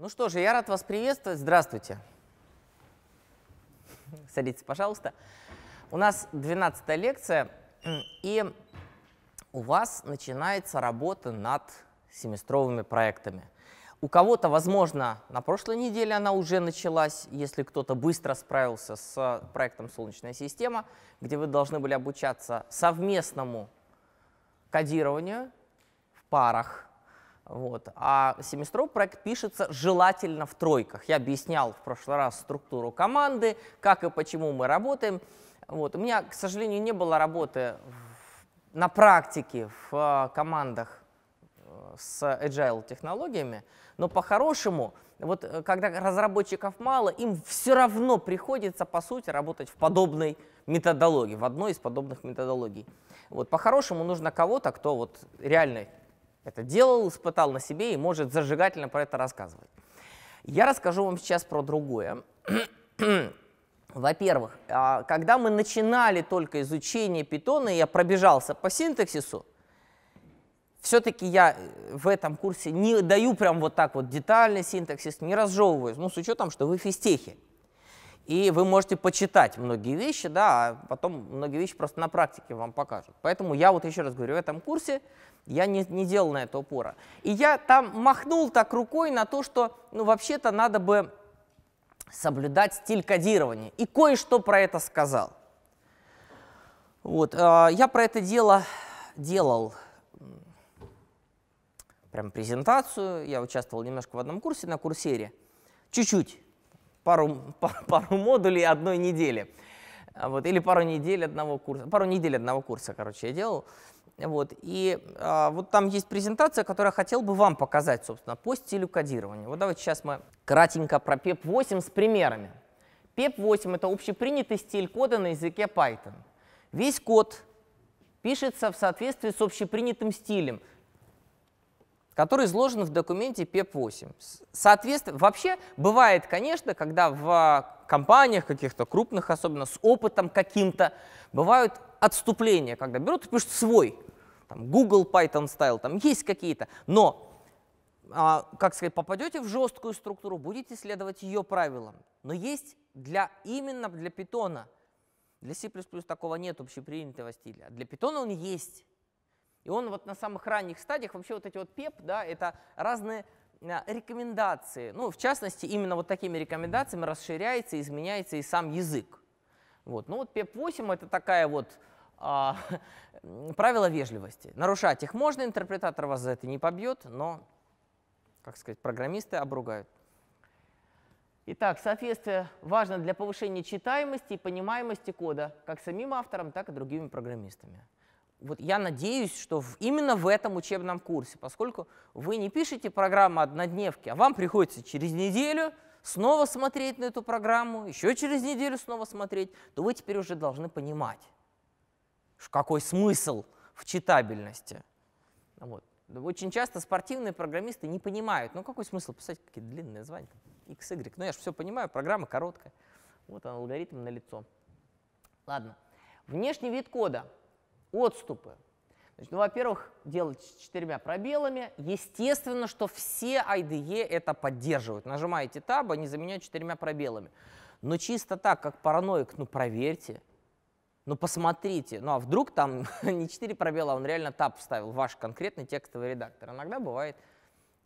Ну что же, я рад вас приветствовать. Здравствуйте. Садитесь, пожалуйста. У нас 12 лекция, и у вас начинается работа над семестровыми проектами. У кого-то, возможно, на прошлой неделе она уже началась, если кто-то быстро справился с э, проектом «Солнечная система», где вы должны были обучаться совместному кодированию в парах вот. А семестровый проект пишется желательно в тройках. Я объяснял в прошлый раз структуру команды, как и почему мы работаем. Вот. У меня, к сожалению, не было работы на практике в а, командах э, с agile технологиями, но по-хорошему, вот э, когда разработчиков мало, им все равно приходится, по сути, работать в подобной методологии, в одной из подобных методологий. Вот по-хорошему нужно кого-то, кто вот реально это делал, испытал на себе и может зажигательно про это рассказывать. Я расскажу вам сейчас про другое. Во-первых, а, когда мы начинали только изучение питона, я пробежался по синтаксису, все-таки я э, в этом курсе не даю прям вот так вот детальный синтаксис, не разжевываюсь, ну, с учетом, что вы физтехи и вы можете почитать многие вещи, да, а потом многие вещи просто на практике вам покажут. Поэтому я вот еще раз говорю, в этом курсе я не, не делал на это упора. И я там махнул так рукой на то, что, ну, вообще-то надо бы соблюдать стиль кодирования. И кое-что про это сказал. Вот, э, я про это дело делал прям презентацию, я участвовал немножко в одном курсе на курсере, чуть-чуть пару, пару модулей одной недели. А вот, или пару недель одного курса. Пару недель одного курса, короче, я делал. Вот, и а, вот там есть презентация, которую я хотел бы вам показать, собственно, по стилю кодирования. Вот давайте сейчас мы кратенько про PEP8 с примерами. PEP8 — это общепринятый стиль кода на языке Python. Весь код пишется в соответствии с общепринятым стилем, который изложен в документе ПЕП-8. Соответственно, вообще бывает, конечно, когда в компаниях каких-то крупных, особенно с опытом каким-то, бывают отступления, когда берут и пишут свой, там, Google Python Style, там есть какие-то, но а, как сказать, попадете в жесткую структуру, будете следовать ее правилам. Но есть для, именно для питона, для C++ такого нет общепринятого стиля, для питона он есть. И он вот на самых ранних стадиях, вообще вот эти вот ПЕП, да, это разные э, рекомендации. Ну, в частности, именно вот такими рекомендациями расширяется, изменяется и сам язык. Вот. Ну вот ПЕП-8 это такая вот а, правила вежливости. Нарушать их можно, интерпретатор вас за это не побьет, но, как сказать, программисты обругают. Итак, соответствие важно для повышения читаемости и понимаемости кода как самим автором, так и другими программистами вот я надеюсь, что в, именно в этом учебном курсе, поскольку вы не пишете программу однодневки, а вам приходится через неделю снова смотреть на эту программу, еще через неделю снова смотреть, то вы теперь уже должны понимать, какой смысл в читабельности. Вот. Очень часто спортивные программисты не понимают, ну какой смысл писать какие длинные названия, x, y. Ну я же все понимаю, программа короткая. Вот он, алгоритм на лицо. Ладно. Внешний вид кода – отступы. Значит, ну, во-первых, делать с четырьмя пробелами. Естественно, что все IDE это поддерживают. Нажимаете таб, они заменяют четырьмя пробелами. Но чисто так, как параноик, ну проверьте, ну посмотрите. Ну а вдруг там не четыре пробела, а он реально таб вставил, ваш конкретный текстовый редактор. Иногда бывает,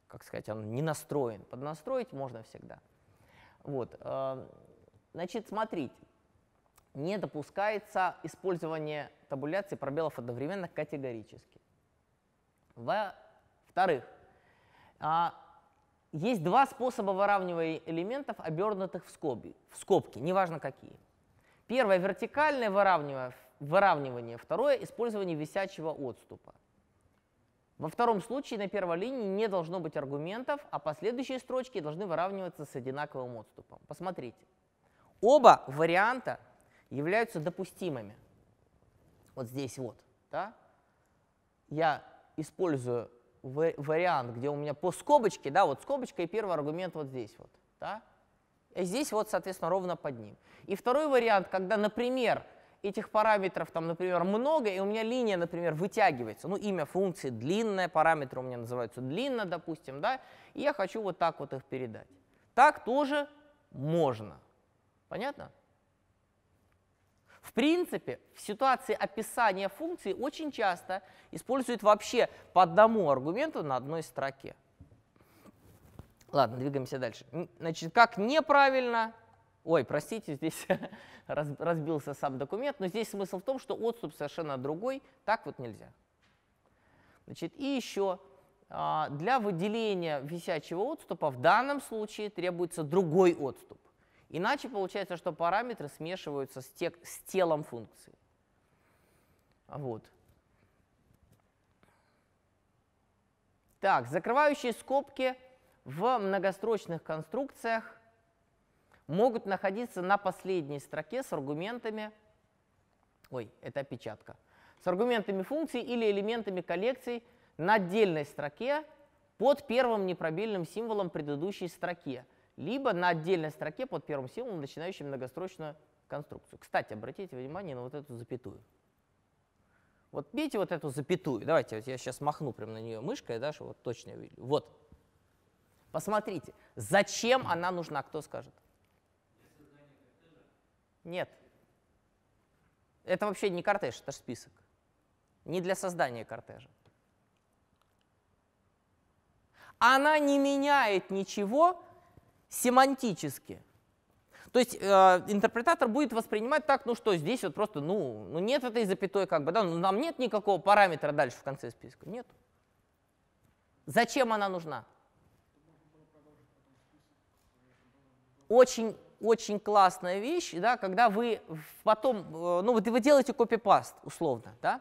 как сказать, он не настроен. Поднастроить можно всегда. Вот. Э, значит, смотрите не допускается использование табуляции пробелов одновременно категорически. Во-вторых, а, есть два способа выравнивания элементов, обернутых в, скоби, в скобки, неважно какие. Первое – вертикальное выравнивание, второе – использование висячего отступа. Во втором случае на первой линии не должно быть аргументов, а последующие строчки должны выравниваться с одинаковым отступом. Посмотрите. Оба варианта являются допустимыми. Вот здесь вот. Да? Я использую вариант, где у меня по скобочке, да, вот скобочка и первый аргумент вот здесь вот. Да? А здесь вот, соответственно, ровно под ним. И второй вариант, когда, например, этих параметров там, например, много, и у меня линия, например, вытягивается. Ну, имя функции длинное, параметры у меня называются длинно, допустим, да, и я хочу вот так вот их передать. Так тоже можно. Понятно? В принципе, в ситуации описания функции очень часто используют вообще по одному аргументу на одной строке. Ладно, двигаемся дальше. Значит, как неправильно... Ой, простите, здесь разбился сам документ, но здесь смысл в том, что отступ совершенно другой, так вот нельзя. Значит, и еще а, для выделения висячего отступа в данном случае требуется другой отступ. Иначе получается, что параметры смешиваются с, те, с телом функции. Вот. Так, закрывающие скобки в многострочных конструкциях могут находиться на последней строке с аргументами, ой, это опечатка, с аргументами функции или элементами коллекций на отдельной строке под первым непробельным символом предыдущей строке – либо на отдельной строке под первым символом, начинающим многострочную конструкцию. Кстати, обратите внимание на вот эту запятую. Вот видите вот эту запятую? Давайте вот я сейчас махну прямо на нее мышкой, да, чтобы вот точно увидели. Вот. Посмотрите, зачем она нужна, кто скажет? Нет. Это вообще не кортеж, это же список. Не для создания кортежа. Она не меняет ничего семантически. То есть э, интерпретатор будет воспринимать так, ну что, здесь вот просто, ну, ну нет этой запятой, как бы, да, ну, нам нет никакого параметра дальше в конце списка, нет. Зачем она нужна? Очень, очень классная вещь, да, когда вы потом, э, ну вот вы делаете копипаст, условно, да,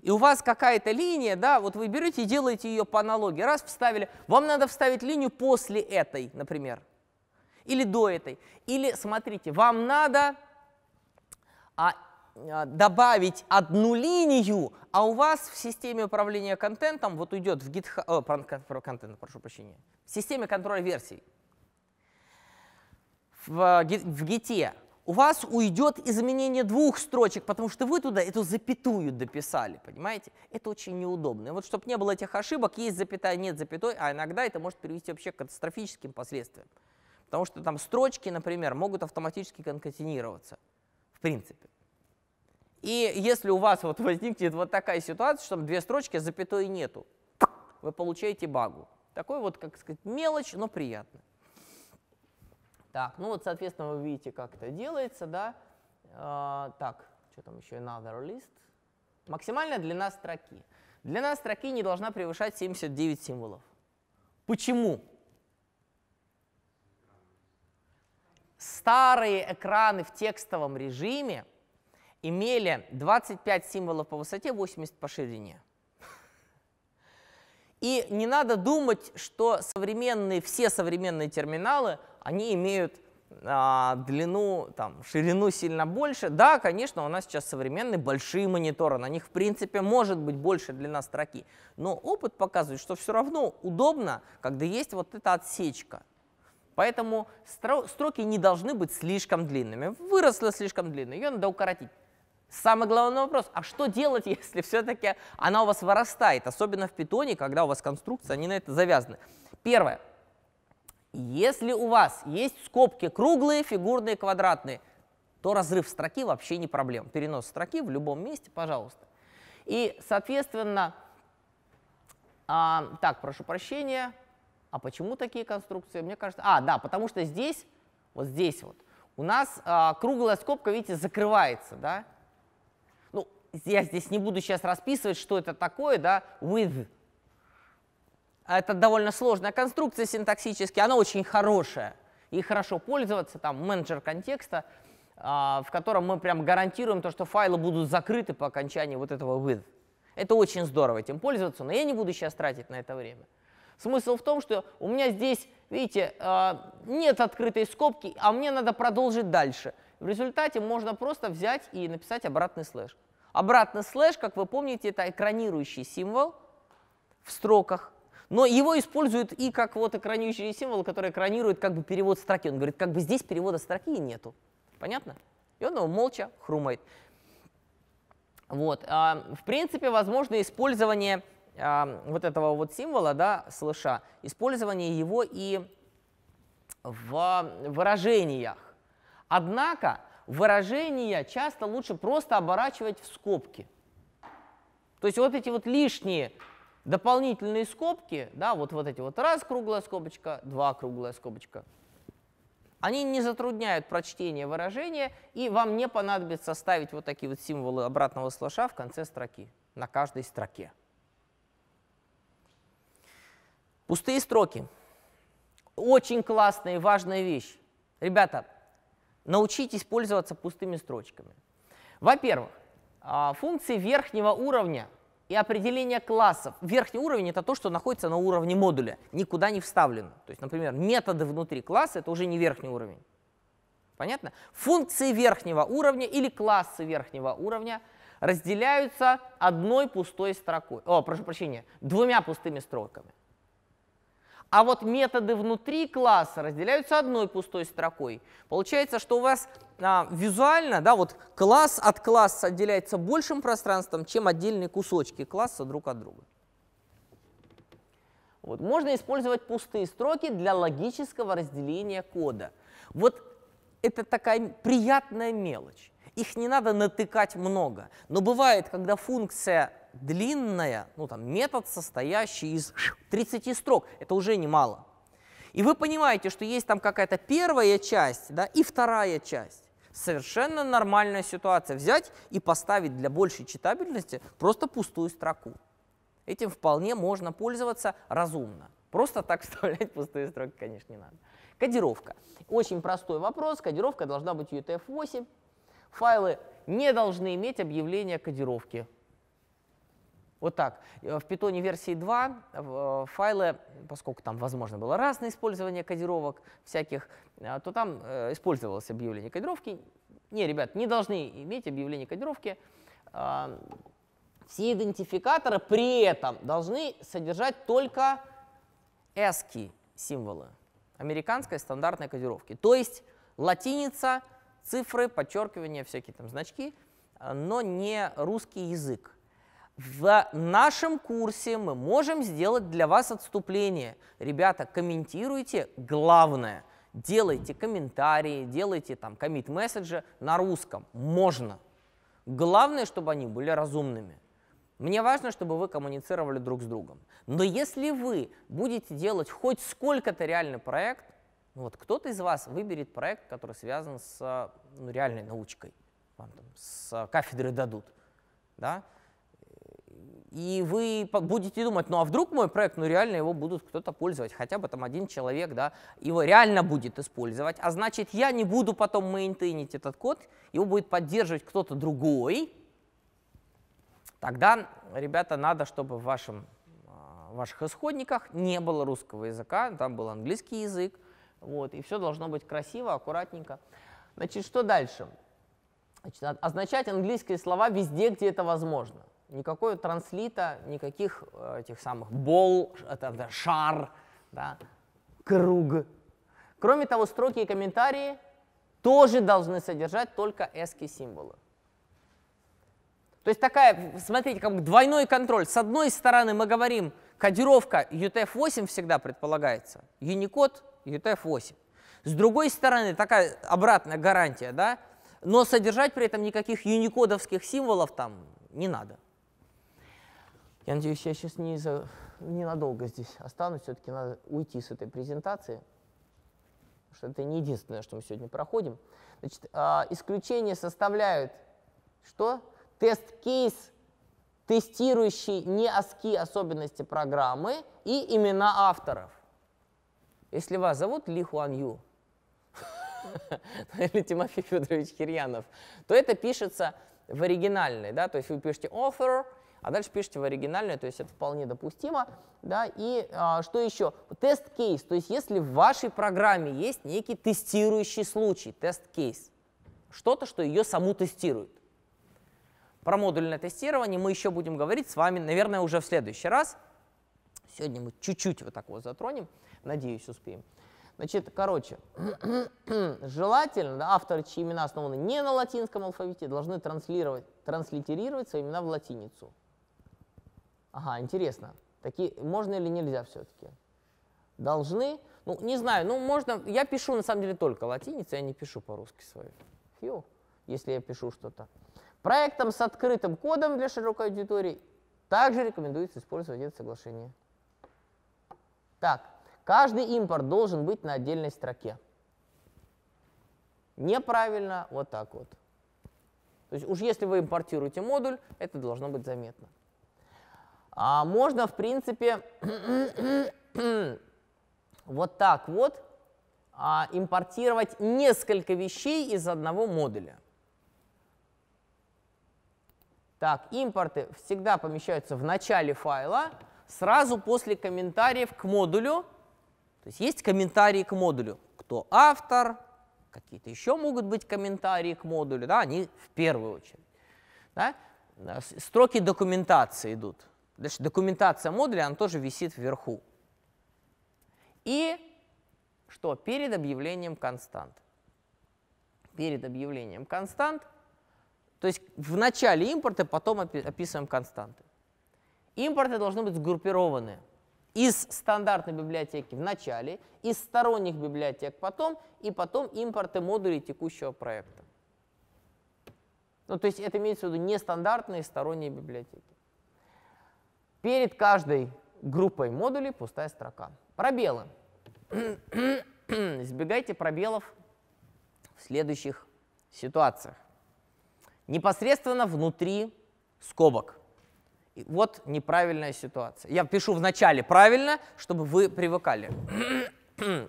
и у вас какая-то линия, да, вот вы берете и делаете ее по аналогии, раз вставили, вам надо вставить линию после этой, например, или до этой. Или, смотрите, вам надо а, а, добавить одну линию, а у вас в системе управления контентом вот уйдет в GitHub, о, э, контент, прошу прощения, в системе контроля версий, в, в Git, у вас уйдет изменение двух строчек, потому что вы туда эту запятую дописали, понимаете? Это очень неудобно. И вот чтобы не было этих ошибок, есть запятая, нет запятой, а иногда это может привести вообще к катастрофическим последствиям. Потому что там строчки, например, могут автоматически конкатенироваться, в принципе. И если у вас вот возникнет вот такая ситуация, что там две строчки, а запятой нету, вы получаете багу. Такой вот, как сказать, мелочь, но приятно. Так, ну вот, соответственно, вы видите, как это делается, да. А, так, что там еще, another list. Максимальная длина строки. Длина строки не должна превышать 79 символов. Почему? Старые экраны в текстовом режиме имели 25 символов по высоте, 80 по ширине. И не надо думать, что современные, все современные терминалы, они имеют а, длину, там, ширину сильно больше. Да, конечно, у нас сейчас современные большие мониторы, на них, в принципе, может быть больше длина строки. Но опыт показывает, что все равно удобно, когда есть вот эта отсечка – Поэтому строки не должны быть слишком длинными. Выросла слишком длинно, ее надо укоротить. Самый главный вопрос, а что делать, если все-таки она у вас вырастает, особенно в питоне, когда у вас конструкция, они на это завязаны. Первое. Если у вас есть скобки круглые, фигурные, квадратные, то разрыв строки вообще не проблема. Перенос строки в любом месте, пожалуйста. И, соответственно, а, так, прошу прощения, а почему такие конструкции? Мне кажется, а, да, потому что здесь, вот здесь вот, у нас а, круглая скобка, видите, закрывается, да? Ну, я здесь не буду сейчас расписывать, что это такое, да, with. А это довольно сложная конструкция синтаксически, она очень хорошая. И хорошо пользоваться, там, менеджер контекста, а, в котором мы прям гарантируем то, что файлы будут закрыты по окончании вот этого with. Это очень здорово этим пользоваться, но я не буду сейчас тратить на это время. Смысл в том, что у меня здесь, видите, а, нет открытой скобки, а мне надо продолжить дальше. В результате можно просто взять и написать обратный слэш. Обратный слэш, как вы помните, это экранирующий символ в строках. Но его используют и как вот экранирующий символ, который экранирует как бы перевод строки. Он говорит, как бы здесь перевода строки нету. Понятно? И он его молча хрумает. Вот. А, в принципе, возможно использование вот этого вот символа, да, слыша, использование его и в выражениях. Однако выражения часто лучше просто оборачивать в скобки. То есть вот эти вот лишние дополнительные скобки, да, вот, вот эти вот раз круглая скобочка, два круглая скобочка, они не затрудняют прочтение выражения, и вам не понадобится ставить вот такие вот символы обратного слыша в конце строки, на каждой строке. Пустые строки. Очень классная и важная вещь. Ребята, научитесь пользоваться пустыми строчками. Во-первых, а, функции верхнего уровня и определение классов. Верхний уровень – это то, что находится на уровне модуля, никуда не вставлено. То есть, например, методы внутри класса – это уже не верхний уровень. Понятно? Функции верхнего уровня или классы верхнего уровня разделяются одной пустой строкой. О, прошу прощения, двумя пустыми строками. А вот методы внутри класса разделяются одной пустой строкой. Получается, что у вас а, визуально да, вот класс от класса отделяется большим пространством, чем отдельные кусочки класса друг от друга. Вот. Можно использовать пустые строки для логического разделения кода. Вот это такая приятная мелочь. Их не надо натыкать много. Но бывает, когда функция длинная, ну там метод, состоящий из 30 строк, это уже немало. И вы понимаете, что есть там какая-то первая часть да, и вторая часть. Совершенно нормальная ситуация. Взять и поставить для большей читабельности просто пустую строку. Этим вполне можно пользоваться разумно. Просто так вставлять пустые строки, конечно, не надо. Кодировка. Очень простой вопрос. Кодировка должна быть UTF-8. Файлы не должны иметь объявления кодировки. Вот так. Э, в Python версии 2 э, файлы, поскольку там возможно было разное использование кодировок всяких, э, то там использовалось объявление кодировки. Не, ребят, не должны иметь объявление кодировки. А, все идентификаторы при этом должны содержать только ASCII символы американской стандартной кодировки. То есть латиница, цифры, подчеркивания, всякие там значки, но не русский язык. В нашем курсе мы можем сделать для вас отступление. Ребята, комментируйте главное. Делайте комментарии, делайте там коммит-месседжи на русском. Можно. Главное, чтобы они были разумными. Мне важно, чтобы вы коммуницировали друг с другом. Но если вы будете делать хоть сколько-то реальный проект, ну вот кто-то из вас выберет проект, который связан с ну, реальной научкой, вам там с кафедры дадут, да, и вы будете думать, ну а вдруг мой проект, ну реально его будут кто-то пользовать, хотя бы там один человек, да, его реально будет использовать, а значит я не буду потом мейнтейнить этот код, его будет поддерживать кто-то другой, тогда, ребята, надо, чтобы в вашем, а, в ваших исходниках не было русского языка, там был английский язык, вот, и все должно быть красиво, аккуратненько. Значит, что дальше? Значит, означать английские слова везде, где это возможно никакого транслита, никаких э, этих самых бол, это, да, шар, да, круг. Кроме того, строки и комментарии тоже должны содержать только эски символы. То есть такая, смотрите, как двойной контроль. С одной стороны мы говорим, кодировка UTF-8 всегда предполагается, Unicode UTF-8. С другой стороны, такая обратная гарантия, да, но содержать при этом никаких юникодовских символов там не надо. Я надеюсь, я сейчас не за... ненадолго здесь останусь. Все-таки надо уйти с этой презентации, потому что это не единственное, что мы сегодня проходим. Значит, а, исключение составляют что? Тест-кейс, тестирующий не ASCII особенности программы и имена авторов. Если вас зовут Ли Хуан Ю или Тимофей Федорович Кирьянов, то это пишется в оригинальной, да, то есть вы пишете author, а дальше пишите в оригинальное, то есть это вполне допустимо. Да? И а, что еще? Тест-кейс, то есть если в вашей программе есть некий тестирующий случай, тест-кейс, что-то, что ее саму тестирует. Про модульное тестирование мы еще будем говорить с вами, наверное, уже в следующий раз. Сегодня мы чуть-чуть вот так вот затронем, надеюсь, успеем. Значит, короче, желательно, да, авторы, чьи имена основаны не на латинском алфавите, должны транслировать, транслитерировать свои имена в латиницу. Ага, интересно. Такие, можно или нельзя все-таки? Должны? Ну, не знаю, ну, можно... Я пишу, на самом деле, только латиницей, я а не пишу по-русски свою. Фью, если я пишу что-то. Проектом с открытым кодом для широкой аудитории также рекомендуется использовать это соглашение. Так, каждый импорт должен быть на отдельной строке. Неправильно вот так вот. То есть уж если вы импортируете модуль, это должно быть заметно. А можно, в принципе, вот так вот а, импортировать несколько вещей из одного модуля. Так, импорты всегда помещаются в начале файла, сразу после комментариев к модулю. То есть есть комментарии к модулю, кто автор, какие-то еще могут быть комментарии к модулю, да, они в первую очередь. Да? Строки документации идут. Дальше документация модуля, она тоже висит вверху. И что? Перед объявлением констант. Перед объявлением констант, то есть в начале импорта, потом описываем константы. Импорты должны быть сгруппированы из стандартной библиотеки в начале, из сторонних библиотек потом, и потом импорты модулей текущего проекта. Ну, то есть это имеется в виду нестандартные сторонние библиотеки. Перед каждой группой модулей пустая строка. Пробелы. Избегайте пробелов в следующих ситуациях. Непосредственно внутри скобок. И вот неправильная ситуация. Я пишу вначале правильно, чтобы вы привыкали.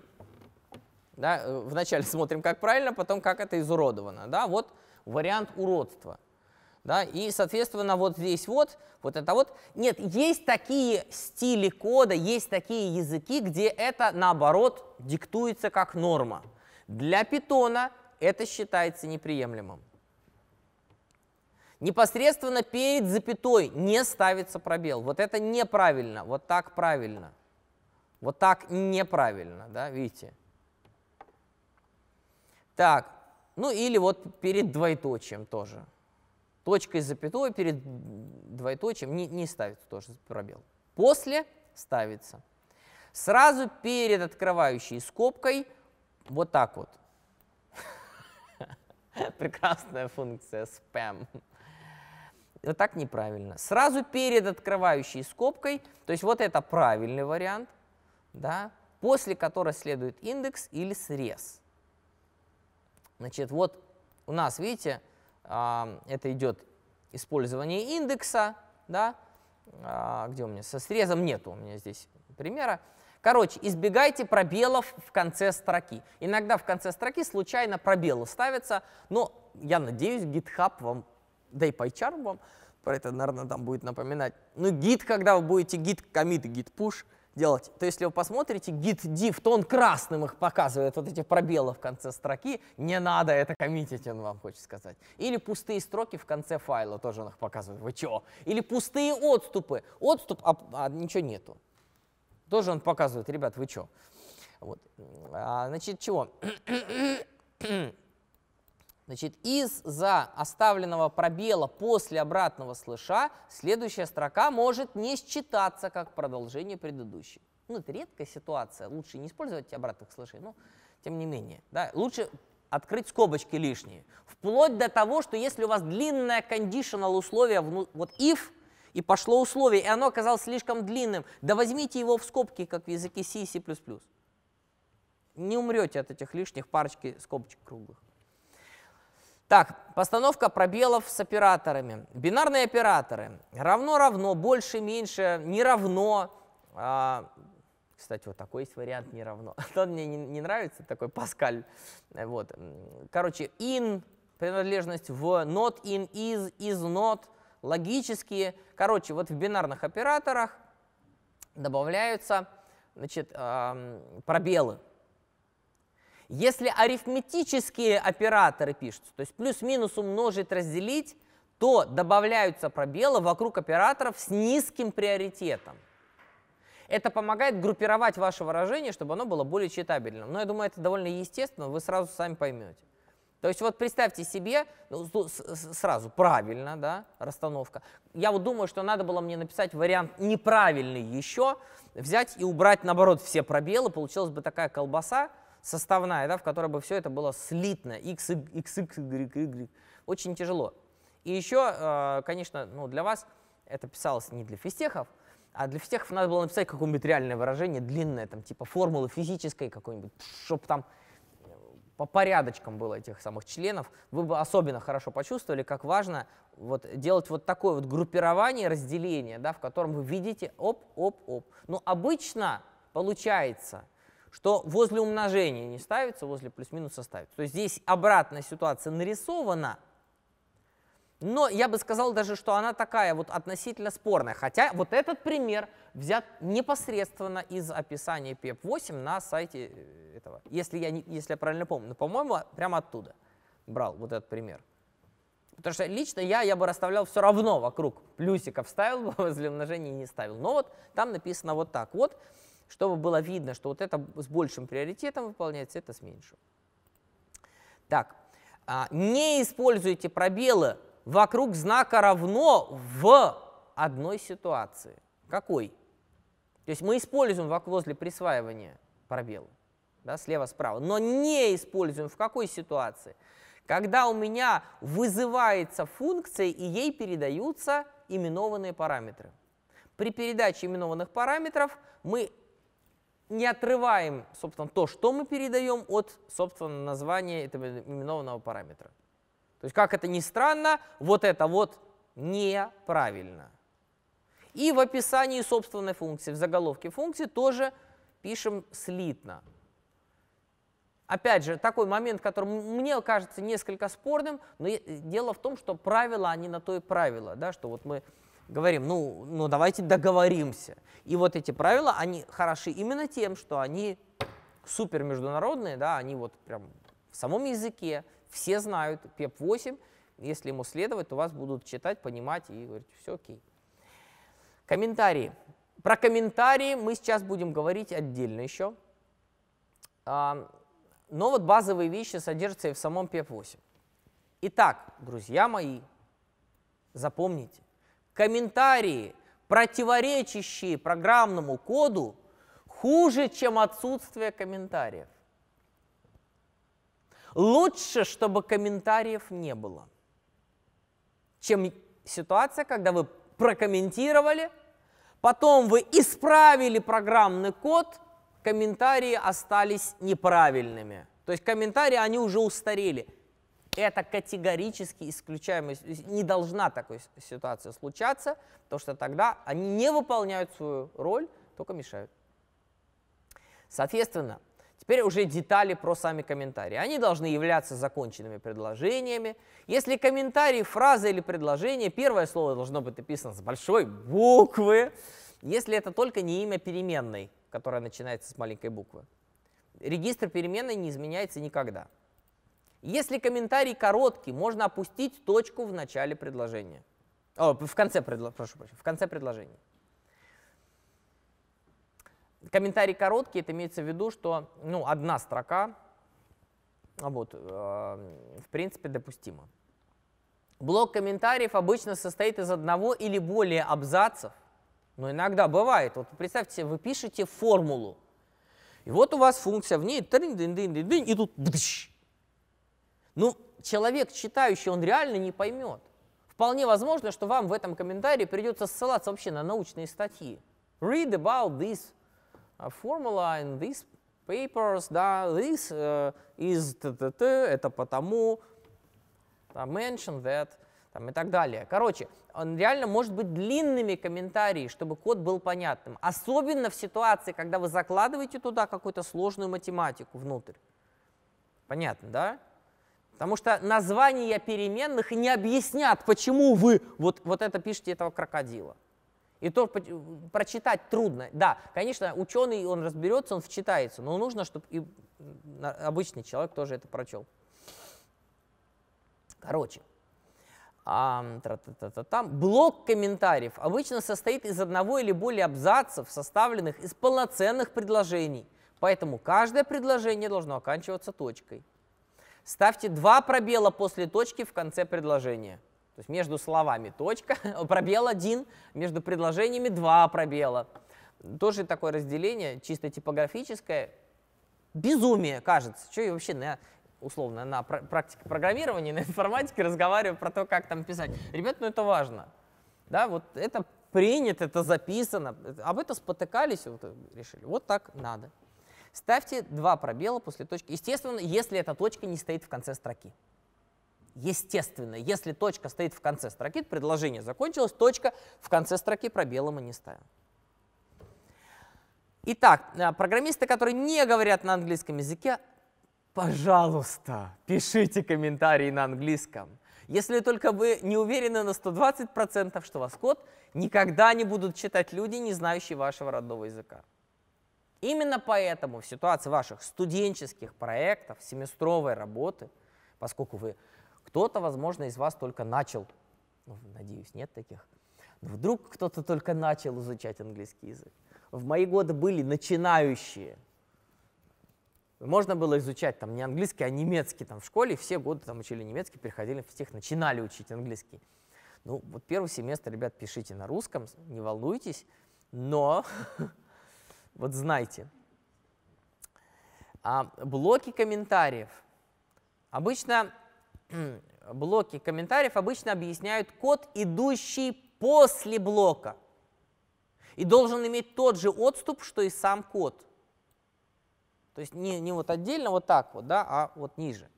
да, э, вначале смотрим, как правильно, потом как это изуродовано. Да, вот вариант уродства. Да? И, соответственно, вот здесь вот, вот это вот. Нет, есть такие стили кода, есть такие языки, где это, наоборот, диктуется как норма. Для питона это считается неприемлемым. Непосредственно перед запятой не ставится пробел. Вот это неправильно, вот так правильно. Вот так неправильно, да, видите? Так, ну или вот перед двоеточием тоже точкой с запятой перед двоеточием не, не ставится тоже пробел. После ставится. Сразу перед открывающей скобкой вот так вот. Прекрасная функция spam. Вот так неправильно. Сразу перед открывающей скобкой, то есть вот это правильный вариант, да, после которого следует индекс или срез. Значит, вот у нас, видите, а, это идет использование индекса, да, а, где у меня со срезом нету у меня здесь примера. Короче, избегайте пробелов в конце строки. Иногда в конце строки случайно пробелы ставятся, но я надеюсь, GitHub вам, да и PyCharm вам про это, наверное, там будет напоминать. Ну, гид, когда вы будете гид commit, гид push – делать, то если вы посмотрите, git div, то он красным их показывает, вот эти пробелы в конце строки, не надо это коммитить, он ну, вам хочет сказать. Или пустые строки в конце файла тоже он их показывает, вы чего? Или пустые отступы, отступ, а, а ничего нету. Тоже он показывает, ребят, вы чего? Вот. А, значит, чего? Значит, из-за оставленного пробела после обратного слыша следующая строка может не считаться как продолжение предыдущей. Ну, это редкая ситуация, лучше не использовать обратных слышей, но тем не менее. Да, лучше открыть скобочки лишние. Вплоть до того, что если у вас длинное conditional условие, вот if, и пошло условие, и оно оказалось слишком длинным, да возьмите его в скобки, как в языке C и C++. Не умрете от этих лишних парочки скобочек круглых. Так, постановка пробелов с операторами. Бинарные операторы. Равно-равно, больше-меньше, не равно. А, кстати, вот такой есть вариант не равно. Он мне не, не нравится, такой Паскаль. Вот. Короче, in, принадлежность в, not in, is, is not, логические. Короче, вот в бинарных операторах добавляются значит, пробелы. Если арифметические операторы пишутся, то есть плюс-минус умножить, разделить, то добавляются пробелы вокруг операторов с низким приоритетом. Это помогает группировать ваше выражение, чтобы оно было более читабельным. Но я думаю, это довольно естественно, вы сразу сами поймете. То есть вот представьте себе, ну, сразу правильно, да, расстановка. Я вот думаю, что надо было мне написать вариант неправильный еще, взять и убрать, наоборот, все пробелы, получилась бы такая колбаса, составная, да, в которой бы все это было слитно, x, x, x, y, y. Очень тяжело. И еще, э, конечно, ну, для вас это писалось не для физтехов, а для физтехов надо было написать какое-нибудь реальное выражение, длинное, там, типа формулы физической какой-нибудь, чтобы там э, по порядочкам было этих самых членов, вы бы особенно хорошо почувствовали, как важно вот делать вот такое вот группирование, разделение, да, в котором вы видите оп-оп-оп. Но ну, обычно получается – что возле умножения не ставится, возле плюс-минуса ставится. То есть здесь обратная ситуация нарисована, но я бы сказал даже, что она такая вот относительно спорная. Хотя вот этот пример взят непосредственно из описания PEP8 на сайте э, этого. Если я, не, если я правильно помню. Но, по-моему, прямо оттуда брал вот этот пример. Потому что лично я, я бы расставлял все равно вокруг плюсиков, ставил бы возле умножения и не ставил. Но вот там написано вот так вот чтобы было видно, что вот это с большим приоритетом выполняется, это с меньшим. Так, а, не используйте пробелы вокруг знака равно в одной ситуации. Какой? То есть мы используем возле присваивания пробелы, да, слева-справа, но не используем в какой ситуации? Когда у меня вызывается функция и ей передаются именованные параметры. При передаче именованных параметров мы не отрываем, собственно, то, что мы передаем от, собственно, названия этого именованного параметра. То есть, как это ни странно, вот это вот неправильно. И в описании собственной функции, в заголовке функции тоже пишем слитно. Опять же, такой момент, который мне кажется несколько спорным, но э, дело в том, что правила, они на то и правила, да, что вот мы говорим, ну, ну давайте договоримся. И вот эти правила, они хороши именно тем, что они супер международные, да, они вот прям в самом языке, все знают ПЕП 8 если ему следовать, то вас будут читать, понимать и говорить, все окей. Комментарии. Про комментарии мы сейчас будем говорить отдельно еще. А, но вот базовые вещи содержатся и в самом ПЕП 8 Итак, друзья мои, запомните, комментарии, противоречащие программному коду, хуже, чем отсутствие комментариев. Лучше, чтобы комментариев не было, чем ситуация, когда вы прокомментировали, потом вы исправили программный код, комментарии остались неправильными. То есть комментарии, они уже устарели. Это категорически исключаемо. Не должна такой ситуация случаться, потому что тогда они не выполняют свою роль, только мешают. Соответственно, Теперь уже детали про сами комментарии. Они должны являться законченными предложениями. Если комментарий, фраза или предложение, первое слово должно быть написано с большой буквы, если это только не имя переменной, которая начинается с маленькой буквы. Регистр переменной не изменяется никогда. Если комментарий короткий, можно опустить точку в начале предложения. О, в конце, предложения. прошу прощения, в конце предложения. Комментарий короткий, это имеется в виду, что ну, одна строка, а вот, э, в принципе, допустима. Блок комментариев обычно состоит из одного или более абзацев, но иногда бывает. Вот представьте вы пишете формулу, и вот у вас функция, в ней и тут бдыщ, ну, человек, читающий, он реально не поймет. Вполне возможно, что вам в этом комментарии придется ссылаться вообще на научные статьи. Read about this а, formula in these papers, да, this uh, is t -t -t, это потому, там, mention that, там, и так далее. Короче, он реально может быть длинными комментарии, чтобы код был понятным. Особенно в ситуации, когда вы закладываете туда какую-то сложную математику внутрь. Понятно, да? Потому что названия переменных не объяснят, почему вы вот, вот это пишете этого крокодила. И то прочитать трудно. Да, конечно, ученый, он разберется, он вчитается, но нужно, чтобы и обычный человек тоже это прочел. Короче, там блок комментариев обычно состоит из одного или более абзацев, составленных из полноценных предложений. Поэтому каждое предложение должно оканчиваться точкой. Ставьте два пробела после точки в конце предложения. То есть между словами точка, пробел один, между предложениями два пробела. Тоже такое разделение, чисто типографическое. Безумие, кажется. Что я вообще на, условно на практике программирования, на информатике разговариваю про то, как там писать. Ребят, ну это важно. Да, вот это принято, это записано. Об этом спотыкались, вот решили. Вот так надо. Ставьте два пробела после точки. Естественно, если эта точка не стоит в конце строки. Естественно, если точка стоит в конце строки, предложение закончилось, точка в конце строки пробела мы не ставим. Итак, э, программисты, которые не говорят на английском языке, пожалуйста, пишите комментарии на английском. Если только вы не уверены на 120%, что вас код, никогда не будут читать люди, не знающие вашего родного языка. Именно поэтому в ситуации ваших студенческих проектов, семестровой работы, поскольку вы кто-то, возможно, из вас только начал, ну, надеюсь, нет таких, но вдруг кто-то только начал изучать английский язык. В мои годы были начинающие. Можно было изучать там не английский, а немецкий там в школе. Все годы там учили немецкий, приходили, в тех, начинали учить английский. Ну, вот первый семестр, ребят, пишите на русском, не волнуйтесь, но Вот знайте. А блоки комментариев. Обычно блоки комментариев обычно объясняют код, идущий после блока. И должен иметь тот же отступ, что и сам код. То есть не, не вот отдельно вот так вот, да, а вот ниже.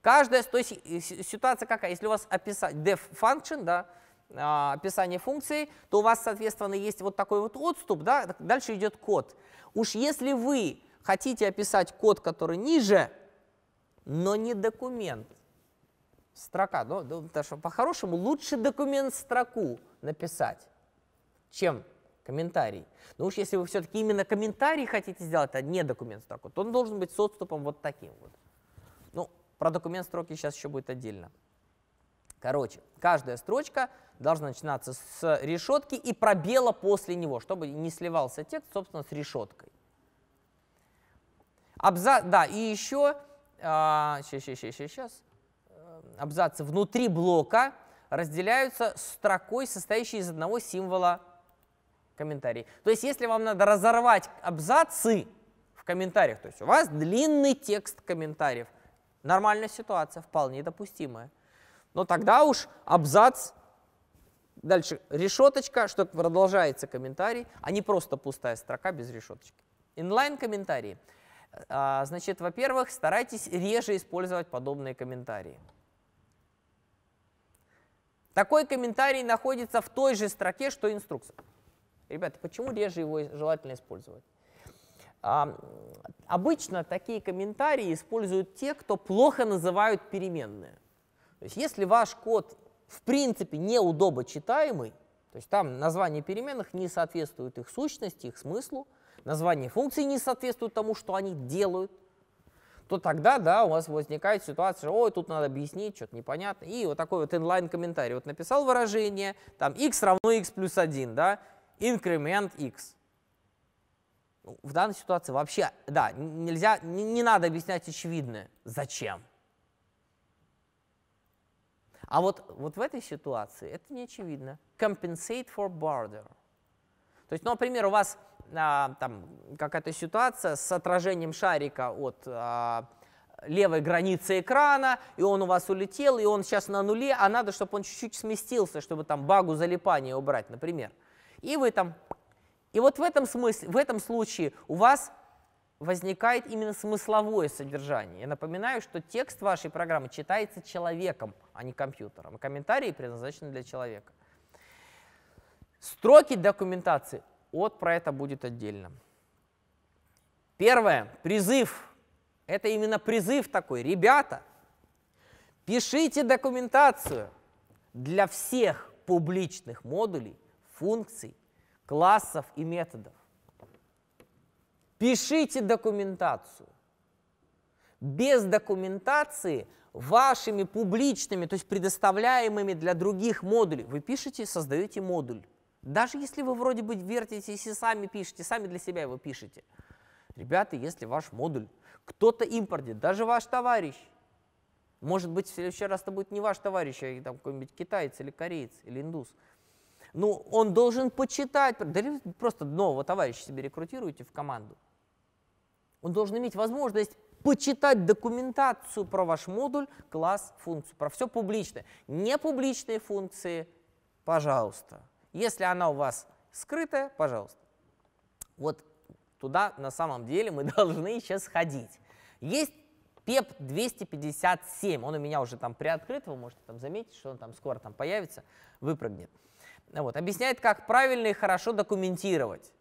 Каждая то есть, э, ситуация какая? Если у вас описать def function, да, а, описание функции, то у вас, соответственно, есть вот такой вот отступ, да, дальше идет код. Уж если вы хотите описать код, который ниже, но не документ, строка, ну, потому что по-хорошему лучше документ строку написать, чем комментарий. Но уж если вы все-таки именно комментарий хотите сделать, а не документ строку, то он должен быть с отступом вот таким вот. Ну, про документ строки сейчас еще будет отдельно. Короче, каждая строчка должна начинаться с решетки и пробела после него, чтобы не сливался текст, собственно, с решеткой. Абза... Да, и еще... А, сейчас, сейчас, сейчас, сейчас. Абзацы внутри блока разделяются строкой, состоящей из одного символа комментарий. То есть, если вам надо разорвать абзацы в комментариях, то есть у вас длинный текст комментариев, нормальная ситуация, вполне допустимая. Но тогда уж абзац, дальше решеточка, что продолжается комментарий, а не просто пустая строка без решеточки. Инлайн-комментарии. А, значит, во-первых, старайтесь реже использовать подобные комментарии. Такой комментарий находится в той же строке, что и инструкция. Ребята, почему реже его желательно использовать? А, обычно такие комментарии используют те, кто плохо называют переменные. То есть если ваш код в принципе неудобочитаемый, то есть там названия переменных не соответствуют их сущности, их смыслу, названия функций не соответствуют тому, что они делают, то тогда, да, у вас возникает ситуация, ой, тут надо объяснить, что-то непонятно. И вот такой вот инлайн-комментарий. Вот написал выражение, там x равно x плюс 1, да, инкремент x. В данной ситуации вообще, да, нельзя, не, не надо объяснять очевидное. Зачем? А вот, вот в этой ситуации это не очевидно. Compensate for border. То есть, ну, например, у вас а, там какая-то ситуация с отражением шарика от а, левой границы экрана, и он у вас улетел, и он сейчас на нуле, а надо, чтобы он чуть-чуть сместился, чтобы там багу залипания убрать, например. И вы там... И вот в этом смысле, в этом случае у вас возникает именно смысловое содержание. Я напоминаю, что текст вашей программы читается человеком, а не компьютером. Комментарии предназначены для человека. Строки документации. Вот про это будет отдельно. Первое. Призыв. Это именно призыв такой. Ребята, пишите документацию для всех публичных модулей, функций, классов и методов. Пишите документацию. Без документации вашими публичными, то есть предоставляемыми для других модулей, вы пишете, создаете модуль. Даже если вы вроде бы вертитесь и сами пишете, сами для себя его пишете. Ребята, если ваш модуль кто-то импортит, даже ваш товарищ, может быть, в следующий раз это будет не ваш товарищ, а там какой-нибудь китаец или кореец или индус. Ну, он должен почитать, да просто нового товарища себе рекрутируете в команду он должен иметь возможность почитать документацию про ваш модуль, класс, функцию, про все публичное. Не публичные функции, пожалуйста. Если она у вас скрытая, пожалуйста. Вот туда на самом деле мы должны сейчас ходить. Есть PEP 257, он у меня уже там приоткрыт, вы можете там заметить, что он там скоро там появится, выпрыгнет. Вот. Объясняет, как правильно и хорошо документировать.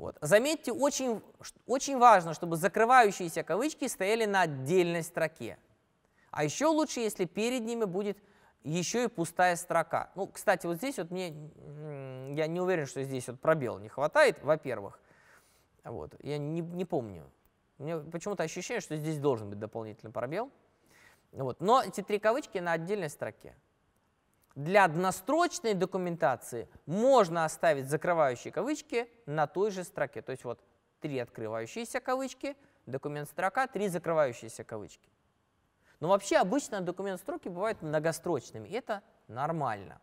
Вот. Заметьте, очень, очень важно, чтобы закрывающиеся кавычки стояли на отдельной строке. А еще лучше, если перед ними будет еще и пустая строка. Ну, кстати, вот здесь вот мне, я не уверен, что здесь вот пробел не хватает, во-первых. Вот, я не, не помню. Мне почему-то ощущение, что здесь должен быть дополнительный пробел. Вот. Но эти три кавычки на отдельной строке. Для однострочной документации можно оставить закрывающие кавычки на той же строке. То есть вот три открывающиеся кавычки, документ строка, три закрывающиеся кавычки. Но вообще обычно документ строки бывают многострочными, и это нормально.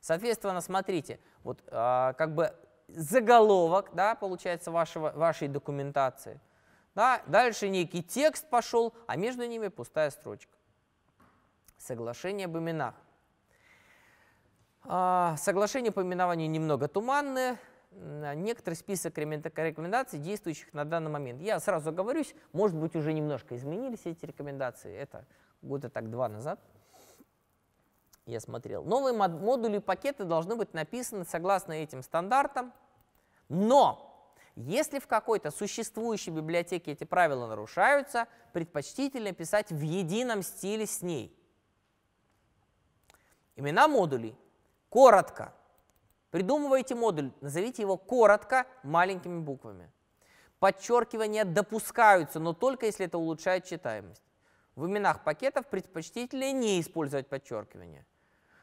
Соответственно, смотрите, вот э, как бы заголовок, да, получается, вашего, вашей документации. Да, дальше некий текст пошел, а между ними пустая строчка. Соглашение об именах. А, Соглашение по именованию немного туманное. А, некоторый список рекомендаций, действующих на данный момент. Я сразу оговорюсь, может быть, уже немножко изменились эти рекомендации. Это года так два назад я смотрел. Новые модули и пакеты должны быть написаны согласно этим стандартам. Но если в какой-то существующей библиотеке эти правила нарушаются, предпочтительно писать в едином стиле с ней. Имена модулей Коротко. Придумывайте модуль, назовите его коротко маленькими буквами. Подчеркивания допускаются, но только если это улучшает читаемость. В именах пакетов предпочтительнее не использовать подчеркивания.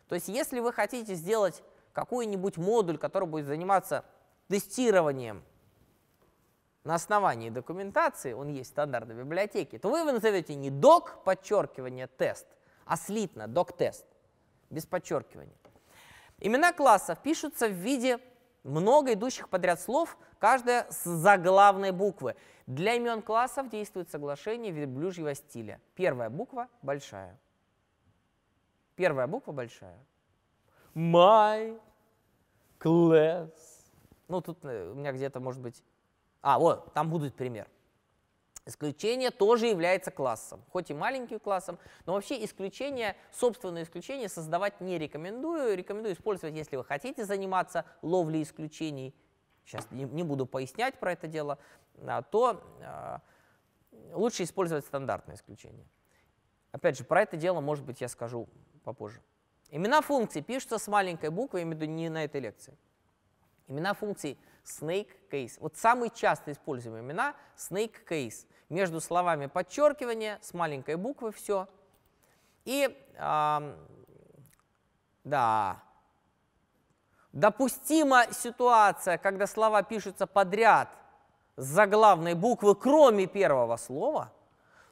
То есть если вы хотите сделать какой-нибудь модуль, который будет заниматься тестированием на основании документации, он есть в стандартной библиотеке, то вы его назовете не док, подчеркивание, тест, а слитно, док-тест, без подчеркивания. Имена классов пишутся в виде много идущих подряд слов, каждая с заглавной буквы. Для имен классов действует соглашение верблюжьего стиля. Первая буква большая. Первая буква большая. My class. Ну, тут э, у меня где-то может быть... А, вот, там будет пример. Исключение тоже является классом, хоть и маленьким классом, но вообще исключение, собственное исключение создавать не рекомендую. Рекомендую использовать, если вы хотите заниматься ловлей исключений, сейчас не, не буду пояснять про это дело, а то э, лучше использовать стандартное исключение. Опять же, про это дело, может быть, я скажу попозже. Имена функций пишутся с маленькой буквы, я имею в виду не на этой лекции. Имена функций – snake case. Вот самые часто используемые имена snake case. Между словами подчеркивание, с маленькой буквы все. И, э, да, допустима ситуация, когда слова пишутся подряд с заглавной буквы, кроме первого слова,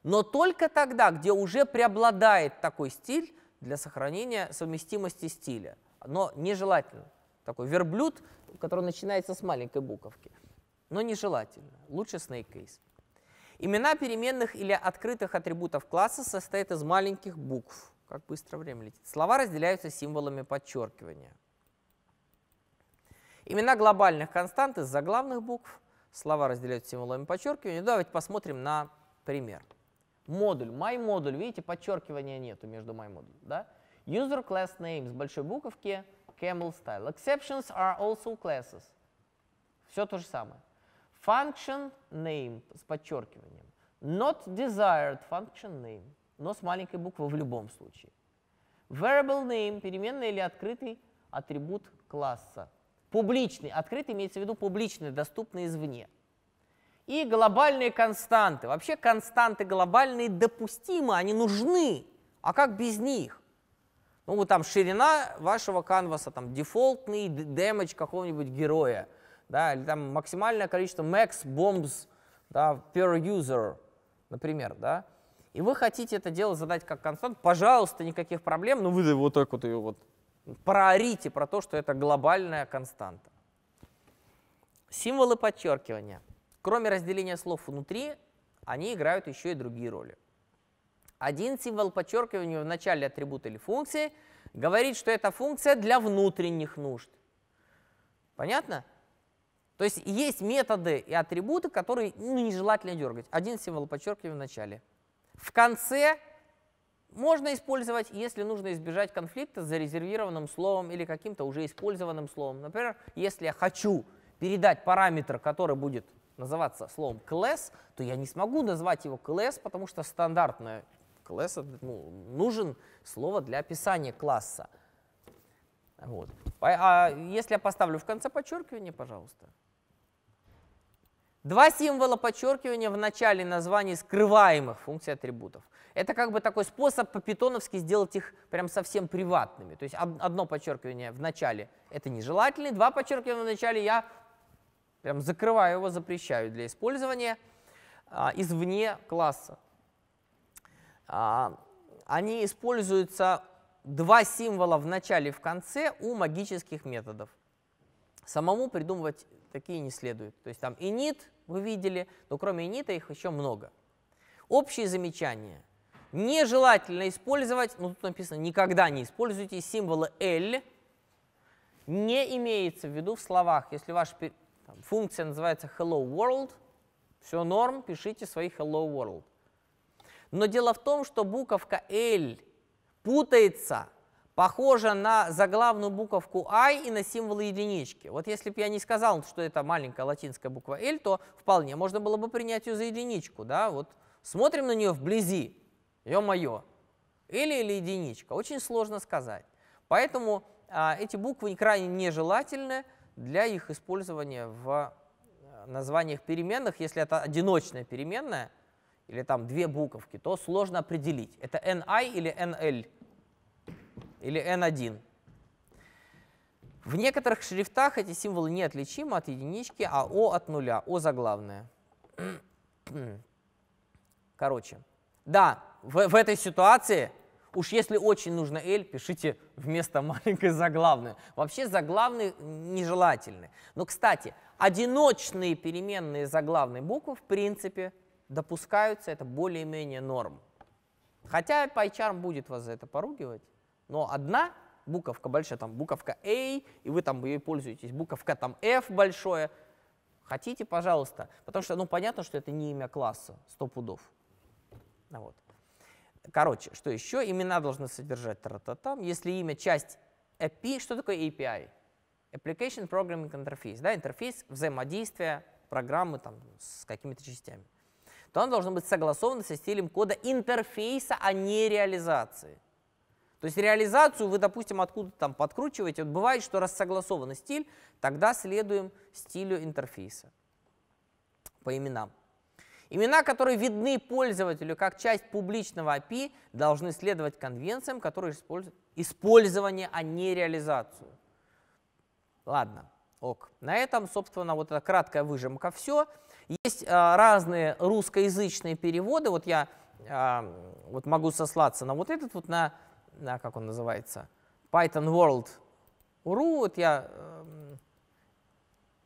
но только тогда, где уже преобладает такой стиль для сохранения совместимости стиля. Но нежелательно такой верблюд, который начинается с маленькой буковки. Но нежелательно. Лучше snake case. Имена переменных или открытых атрибутов класса состоят из маленьких букв. Как быстро время летит. Слова разделяются символами подчеркивания. Имена глобальных констант из заглавных букв. Слова разделяются символами подчеркивания. Ну, давайте посмотрим на пример. Модуль, my модуль, видите, подчеркивания нету между my модуль, да? User class name с большой буковки – camel style. Exceptions are also classes. Все то же самое. Function name с подчеркиванием. Not desired function name, но с маленькой буквы в любом случае. Variable name, переменный или открытый атрибут класса. Публичный, открытый имеется в виду публичный, доступный извне. И глобальные константы. Вообще константы глобальные допустимы, они нужны. А как без них? Ну, вот там ширина вашего канваса, там дефолтный демедж какого-нибудь героя, да, или там максимальное количество max bombs да, per user, например, да. И вы хотите это дело задать как констант, пожалуйста, никаких проблем, но вы вот так вот ее вот проорите про то, что это глобальная константа. Символы подчеркивания. Кроме разделения слов внутри, они играют еще и другие роли. Один символ подчеркивания в начале атрибута или функции говорит, что эта функция для внутренних нужд. Понятно? То есть есть методы и атрибуты, которые ну, нежелательно дергать. Один символ подчеркивания в начале. В конце можно использовать, если нужно избежать конфликта с зарезервированным словом или каким-то уже использованным словом. Например, если я хочу передать параметр, который будет называться словом class, то я не смогу назвать его class, потому что стандартное класса ну, нужен слово для описания класса. Вот. А, если я поставлю в конце подчеркивание, пожалуйста. Два символа подчеркивания в начале названий скрываемых функций атрибутов. Это как бы такой способ по-питоновски сделать их прям совсем приватными. То есть одно подчеркивание в начале – это нежелательно два подчеркивания в начале я прям закрываю его, запрещаю для использования а, извне класса. А, они используются два символа в начале и в конце у магических методов. Самому придумывать такие не следует. То есть там инит вы видели, но кроме инита их еще много. Общие замечания. Нежелательно использовать, ну тут написано, никогда не используйте символы L, не имеется в виду в словах. Если ваша там, функция называется hello world, все норм, пишите свои hello world. Но дело в том, что буковка L путается, похожа на заглавную буковку I и на символы единички. Вот если бы я не сказал, что это маленькая латинская буква L, то вполне можно было бы принять ее за единичку. Да? Вот смотрим на нее вблизи. Ё-моё. L или единичка? Очень сложно сказать. Поэтому а, эти буквы крайне нежелательны для их использования в э, названиях переменных, если это одиночная переменная – или там две буковки, то сложно определить, это NI или NL, или N1. В некоторых шрифтах эти символы неотличимы от единички, а О от нуля, О заглавное. Короче, да, в, в этой ситуации, уж если очень нужно L, пишите вместо маленькой заглавной. Вообще заглавные нежелательны. Но, кстати, одиночные переменные заглавной буквы в принципе – допускаются, это более-менее норм. Хотя PyCharm будет вас за это поругивать, но одна буковка большая, там буковка A, и вы там ее пользуетесь, буковка там F большое, хотите, пожалуйста, потому что, ну, понятно, что это не имя класса, сто пудов. Ну вот. Короче, что еще? Имена должны содержать тра-та-там. Если имя часть API, что такое API? Application Programming Interface, да, интерфейс взаимодействия программы там, с какими-то частями то оно должно быть согласовано со стилем кода интерфейса, а не реализации. То есть реализацию вы, допустим, откуда-то там подкручиваете. Вот бывает, что раз согласован стиль, тогда следуем стилю интерфейса по именам. Имена, которые видны пользователю как часть публичного API, должны следовать конвенциям, которые используют использование, а не реализацию. Ладно, ок. На этом, собственно, вот эта краткая выжимка все. Есть а, разные русскоязычные переводы. Вот я а, вот могу сослаться на вот этот вот, на, на как он называется, Python World. Уру, вот я, эм,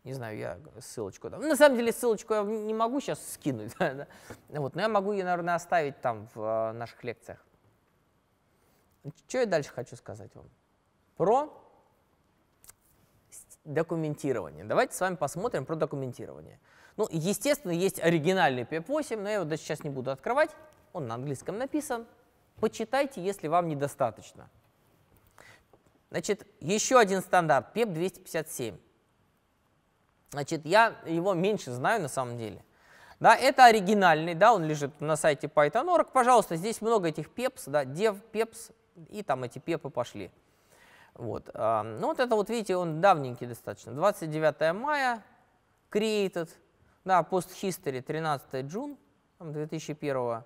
не знаю, я ссылочку там. На самом деле ссылочку я не могу сейчас скинуть, да, да. Вот, но я могу ее, наверное, оставить там в э, наших лекциях. Что я дальше хочу сказать вам? Про документирование. Давайте с вами посмотрим про документирование. Ну, естественно, есть оригинальный PEP-8, но я его даже сейчас не буду открывать. Он на английском написан. Почитайте, если вам недостаточно. Значит, еще один стандарт, PEP-257. Значит, я его меньше знаю на самом деле. Да, это оригинальный, да, он лежит на сайте Python.org. Пожалуйста, здесь много этих пепс, да, dev, пепс, и там эти пепы пошли. Вот. А, ну, вот это вот, видите, он давненький достаточно. 29 мая, created, да, Post History, 13 джун 2001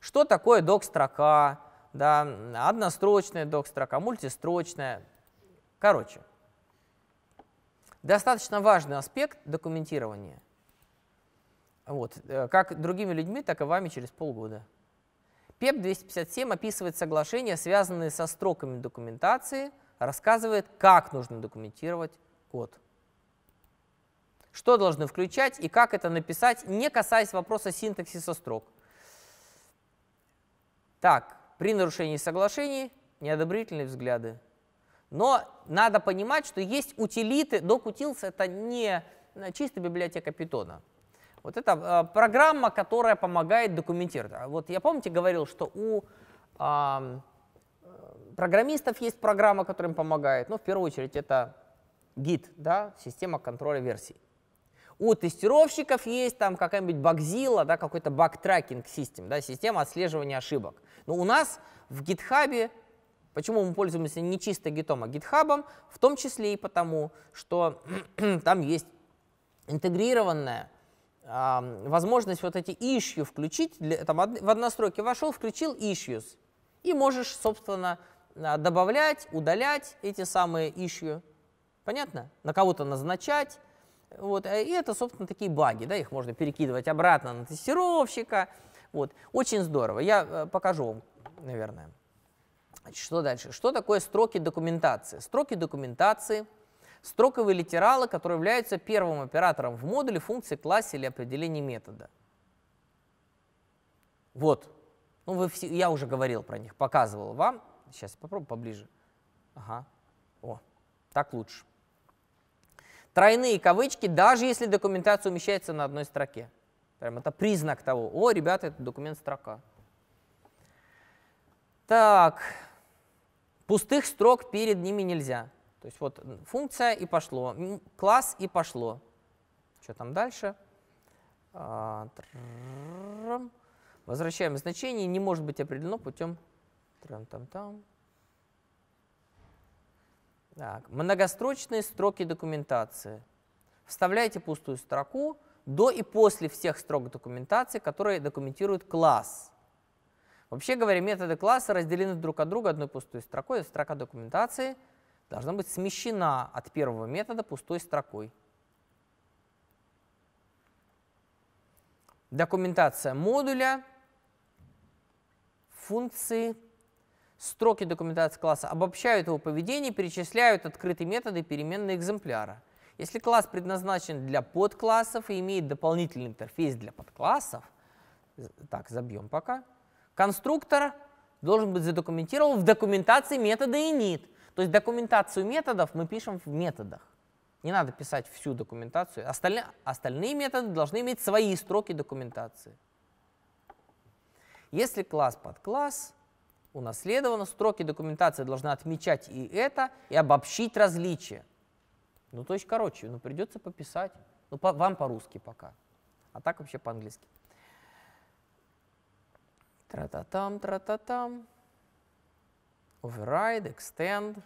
Что такое док-строка? Да, однострочная док-строка, мультистрочная. Короче, достаточно важный аспект документирования. Вот, э, как другими людьми, так и вами через полгода. ПЕП 257 описывает соглашения, связанные со строками документации, рассказывает, как нужно документировать код что должны включать и как это написать, не касаясь вопроса синтаксиса строк. Так, при нарушении соглашений неодобрительные взгляды. Но надо понимать, что есть утилиты. Docutils это не э, чистая библиотека питона. Вот это э, программа, которая помогает документировать. А вот я помните говорил, что у э, программистов есть программа, которая им помогает. Ну, в первую очередь это Git, да, система контроля версий у тестировщиков есть там какая-нибудь багзила, да, какой-то баг-тракинг систем, да, система отслеживания ошибок. Но у нас в GitHub, почему мы пользуемся не чисто Gitом а гитхабом, в том числе и потому, что там есть интегрированная э, возможность вот эти issue включить, для, там, в одной вошел, включил issues, и можешь, собственно, а, добавлять, удалять эти самые issue, понятно? На кого-то назначать, вот. Э, и это, собственно, такие баги. Да? Их можно перекидывать обратно на тестировщика. Вот. Очень здорово. Я э, покажу вам, наверное. Значит, что дальше? Что такое строки документации? Строки документации – строковые литералы, которые являются первым оператором в модуле функции классе или определении метода. Вот. Ну, вы все, я уже говорил про них, показывал вам. Сейчас попробую поближе. Ага. О, так лучше. Тройные кавычки, даже если документация умещается на одной строке. Прям это признак того, о, ребята, это документ строка. Так, пустых строк перед ними нельзя. То есть вот функция и пошло, класс и пошло. Что там дальше? Возвращаем значение, не может быть определено путем там там там так, многострочные строки документации. Вставляйте пустую строку до и после всех строк документации, которые документируют класс. Вообще говоря, методы класса разделены друг от друга одной пустой строкой, и строка документации должна быть смещена от первого метода пустой строкой. Документация модуля функции строки документации класса обобщают его поведение и перечисляют открытые методы переменные экземпляра. Если класс предназначен для подклассов и имеет дополнительный интерфейс для подклассов, так, забьем пока, конструктор должен быть задокументирован в документации метода init. То есть документацию методов мы пишем в методах. Не надо писать всю документацию. Остальные, остальные методы должны иметь свои строки документации. Если класс под класс, унаследовано, строки документации должны отмечать и это, и обобщить различия. Ну, то есть, короче, ну придется пописать. Ну, по, вам по-русски пока. А так вообще по-английски. Тра-та-там, тра-та-там. Override, extend.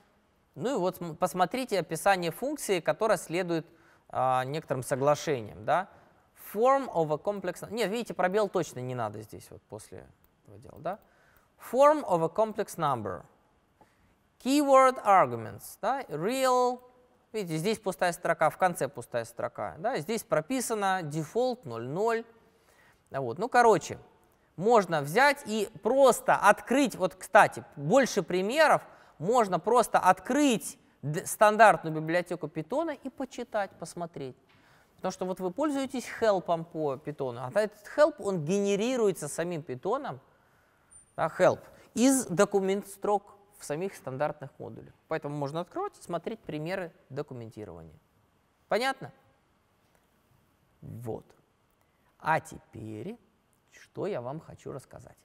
Ну и вот посмотрите описание функции, которая следует а, некоторым соглашениям. Да? Form of a complex... Нет, видите, пробел точно не надо здесь вот после этого дела. Да? Form of a complex number. Keyword arguments. Да, real. Видите, здесь пустая строка, в конце пустая строка. Да, здесь прописано default 00. Да, вот. Ну, короче, можно взять и просто открыть. Вот, кстати, больше примеров. Можно просто открыть стандартную библиотеку питона и почитать, посмотреть. Потому что вот вы пользуетесь хелпом по питону, а этот help он генерируется самим питоном, да, help, из документ строк в самих стандартных модулях. Поэтому можно открывать и смотреть примеры документирования. Понятно? Вот. А теперь, что я вам хочу рассказать.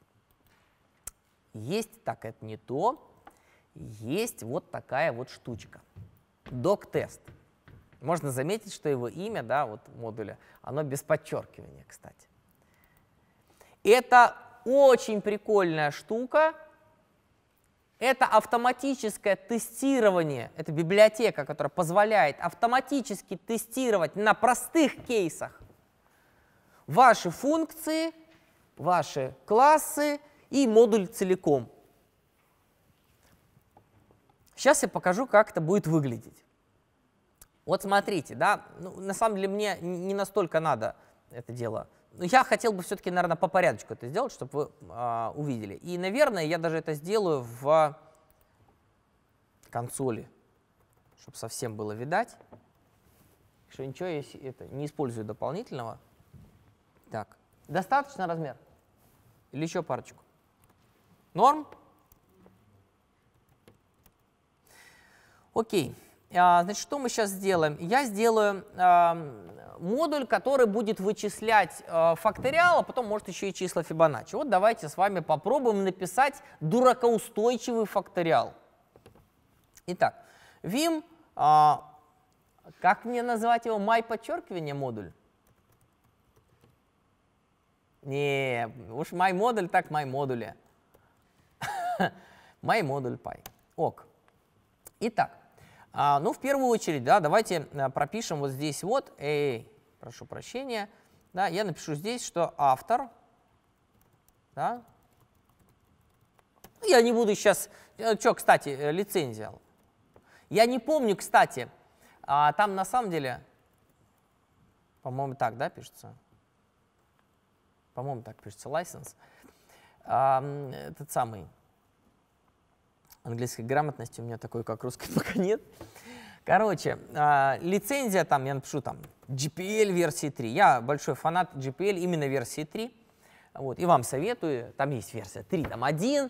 Есть, так это не то, есть вот такая вот штучка. Док-тест. Можно заметить, что его имя, да, вот модуля, оно без подчеркивания, кстати. Это очень прикольная штука. Это автоматическое тестирование, это библиотека, которая позволяет автоматически тестировать на простых кейсах ваши функции, ваши классы и модуль целиком. Сейчас я покажу, как это будет выглядеть. Вот смотрите, да, ну, на самом деле мне не настолько надо это дело я хотел бы все-таки, наверное, по порядочку это сделать, чтобы вы э, увидели. И, наверное, я даже это сделаю в консоли, чтобы совсем было видать, что ничего я это, не использую дополнительного. Так, достаточно размер? Или еще парочку? Норм? Окей. А, значит, что мы сейчас сделаем? Я сделаю модуль, который будет вычислять а, факториал, а потом может еще и числа Фибоначчи. Вот давайте с вами попробуем написать дуракоустойчивый факториал. Итак, vim, а, как мне назвать его, my подчеркивание модуль? Не, уж my модуль так my модуле. my модуль Пай. Ок. Итак, а, ну, в первую очередь, да, давайте э, пропишем вот здесь вот, эй, прошу прощения, да, я напишу здесь, что автор, да, я не буду сейчас, э, что, кстати, э, лицензия. Я не помню, кстати, а там на самом деле, по-моему, так, да, пишется? По-моему, так пишется license. А, этот самый, Английской грамотности у меня такой, как русской, пока нет. Короче, а, лицензия там, я напишу там, GPL версии 3. Я большой фанат GPL именно версии 3. Вот, и вам советую, там есть версия 3, там 1.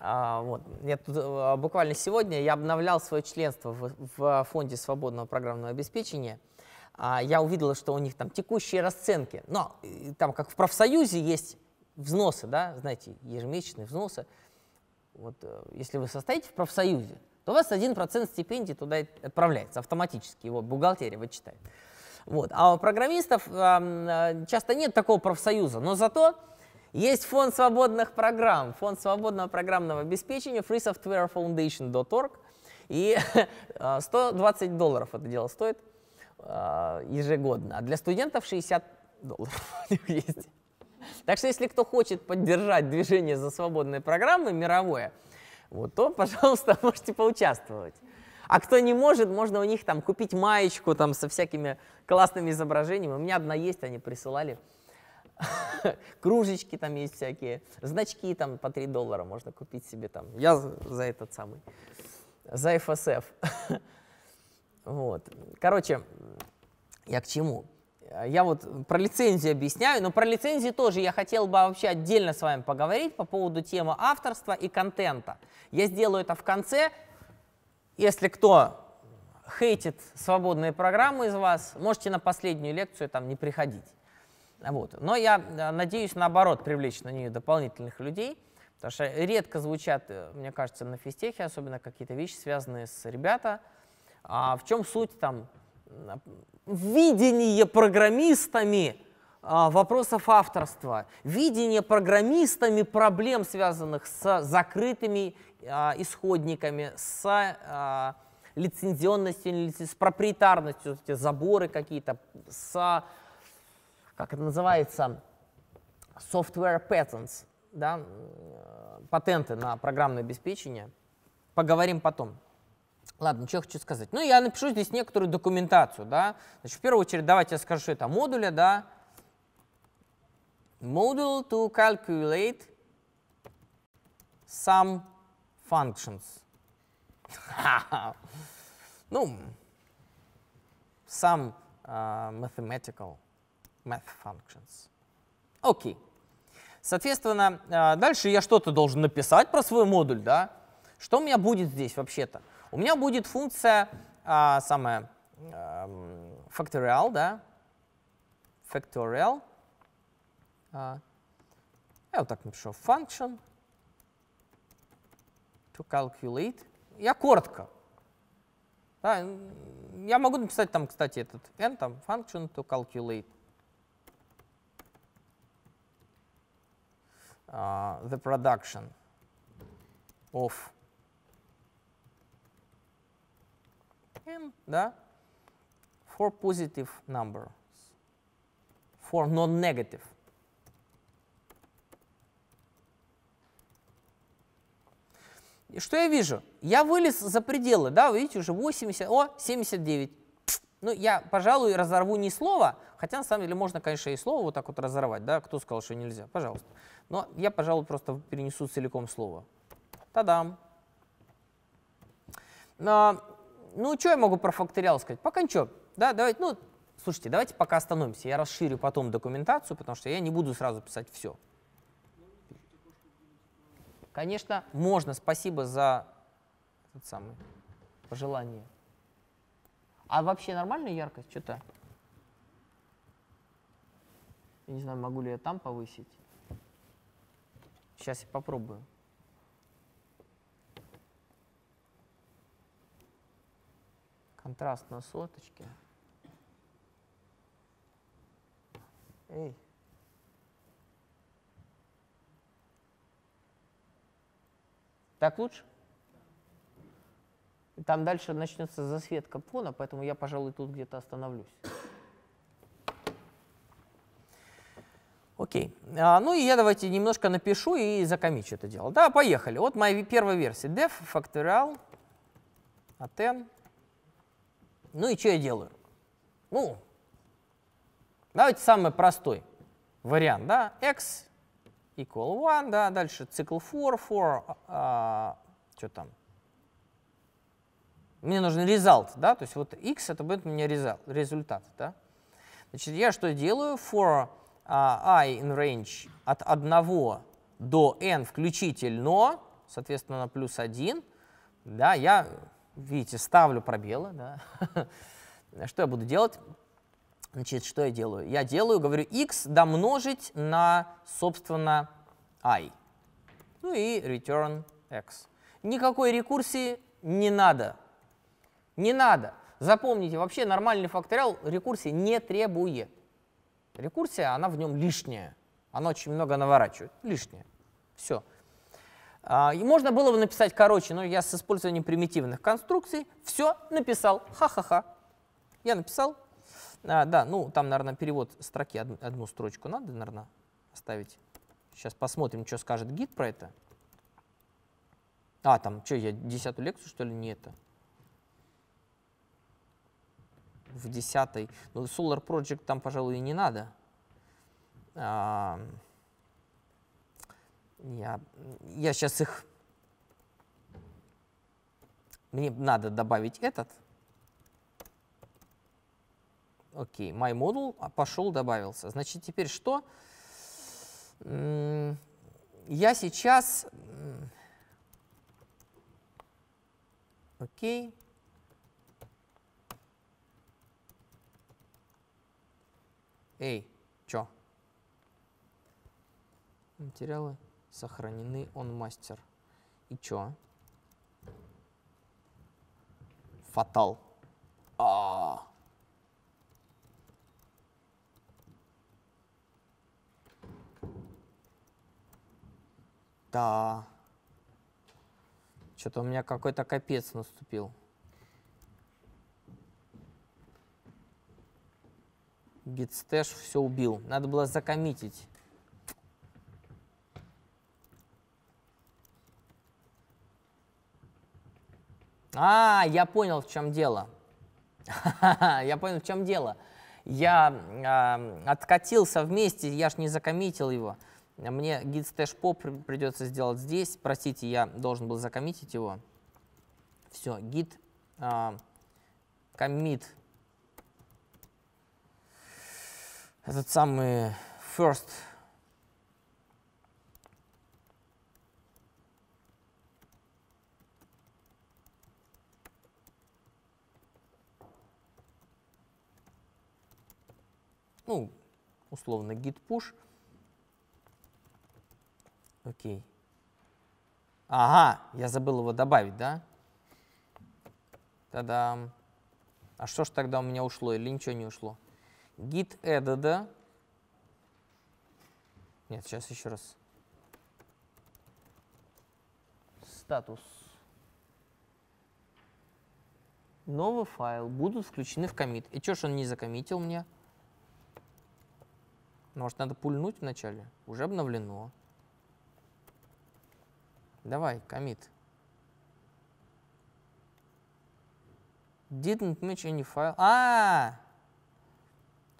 А, вот. Я тут, э, буквально сегодня я обновлял свое членство в, в фонде свободного программного обеспечения. А, я увидел, что у них там текущие расценки. Но э, там, как в профсоюзе, есть взносы, да, знаете, ежемесячные взносы. Вот, э, если вы состоите в профсоюзе, то у вас 1% стипендий туда отправляется автоматически, его бухгалтерия вычитает. Вот. А у программистов э, часто нет такого профсоюза, но зато есть фонд свободных программ, фонд свободного программного обеспечения freesoftwarefoundation.org, и 120 э, долларов это дело стоит э, ежегодно, а для студентов 60 долларов есть. Так что если кто хочет поддержать движение за свободные программы мировое, вот, то, пожалуйста, можете поучаствовать. А кто не может, можно у них там купить маечку там со всякими классными изображениями. У меня одна есть, они присылали. Кружечки там есть всякие, значки там по 3 доллара можно купить себе там. Я за этот самый, за FSF. вот. Короче, я к чему? Э, я вот про лицензию объясняю, но про лицензии тоже я хотел бы вообще отдельно с вами поговорить по поводу темы авторства и контента. Я сделаю это в конце. Если кто хейтит свободные программы из вас, можете на последнюю лекцию там не приходить. Вот. Но я э, надеюсь, наоборот, привлечь на нее дополнительных людей, потому что редко звучат, э, мне кажется, на физтехе особенно какие-то вещи, связанные с ребята. А в чем суть там видение программистами а, вопросов авторства, видение программистами проблем, связанных с закрытыми а, исходниками, с а, лицензионностью, с проприетарностью, заборы какие-то, с, как это называется, software patents, да, патенты на программное обеспечение. Поговорим потом. Ладно, что я хочу сказать. Ну, я напишу здесь некоторую документацию, да. Значит, в первую очередь, давайте я скажу, что это модуля, да. Module to calculate some functions. ну, some uh, mathematical math functions. Окей. Okay. Соответственно, э, дальше я что-то должен написать про свой модуль, да. Что у меня будет здесь вообще-то? у меня будет функция а, самая а, factorial, да, factorial. А, я вот так напишу function to calculate. Я коротко. Да, я могу написать там, кстати, этот n, там function to calculate. Uh, the production of and да, for positive numbers, for non-negative. И что я вижу? Я вылез за пределы, да, Вы видите, уже 80, о, 79. Ну, я, пожалуй, разорву не слово, хотя на самом деле можно, конечно, и слово вот так вот разорвать, да, кто сказал, что нельзя, пожалуйста. Но я, пожалуй, просто перенесу целиком слово. Та-дам! ну, что я могу про факториал сказать? Пока ничего. Да, давайте, ну, слушайте, давайте пока остановимся. Я расширю потом документацию, потому что я не буду сразу писать все. Конечно, можно. Спасибо за этот самый пожелание. А вообще нормальная яркость? Что-то... Я не знаю, могу ли я там повысить. Сейчас я попробую. контраст на соточке. Эй. Так лучше? Там дальше начнется засветка пона, поэтому я, пожалуй, тут где-то остановлюсь. Окей. А, ну и я давайте немножко напишу и закомичу это дело. Да, поехали. Вот моя первая версия. def factorial от n ну и что я делаю? Ну, давайте самый простой вариант, да, x equal 1, да, дальше цикл for, for, а, а, что там? Мне нужен result, да, то есть вот x это будет у меня result, результат, да. Значит, я что делаю? For а, i in range от 1 до n включительно, соответственно, на плюс 1, да, я видите, ставлю пробелы, да. что я буду делать? Значит, что я делаю? Я делаю, говорю, x домножить на, собственно, i. Ну и return x. Никакой рекурсии не надо. Не надо. Запомните, вообще нормальный факториал рекурсии не требует. Рекурсия, она в нем лишняя. Она очень много наворачивает. Лишняя. Все. А, и можно было бы написать короче, но я с использованием примитивных конструкций все написал. Ха-ха-ха. Я написал. А, да, ну там, наверное, перевод строки, одну, строчку надо, наверное, оставить. Сейчас посмотрим, что скажет гид про это. А, там, что, я десятую лекцию, что ли, не это? В десятой. Ну, Solar Project там, пожалуй, и не надо. А -а -а. Я, я сейчас их... Мне надо добавить этот. Окей, okay, MyModule а, пошел, добавился. Значит, теперь что? Я сейчас... Окей. Okay. Эй, чё? Материалы сохранены он мастер. И чё? Фатал. А -а -а. Да. Что-то у меня какой-то капец наступил. Битстэш все убил. Надо было закоммитить. А, я понял, в чем дело. я понял, в чем дело. Я откатился вместе, я ж не закоммитил его. Мне гид стэш поп придется сделать здесь. Простите, я должен был закоммитить его. Все, гид э, а, commit. Этот самый first ну, условно, git push. Окей. Ага, я забыл его добавить, да? Тогда, А что ж тогда у меня ушло или ничего не ушло? git added. Нет, сейчас еще раз. Статус. Новый файл будут включены в комит. И что ж он не закоммитил мне? Ну, может, надо пульнуть вначале? Уже обновлено. Давай, комит. Didn't match any file. А, -а, -а!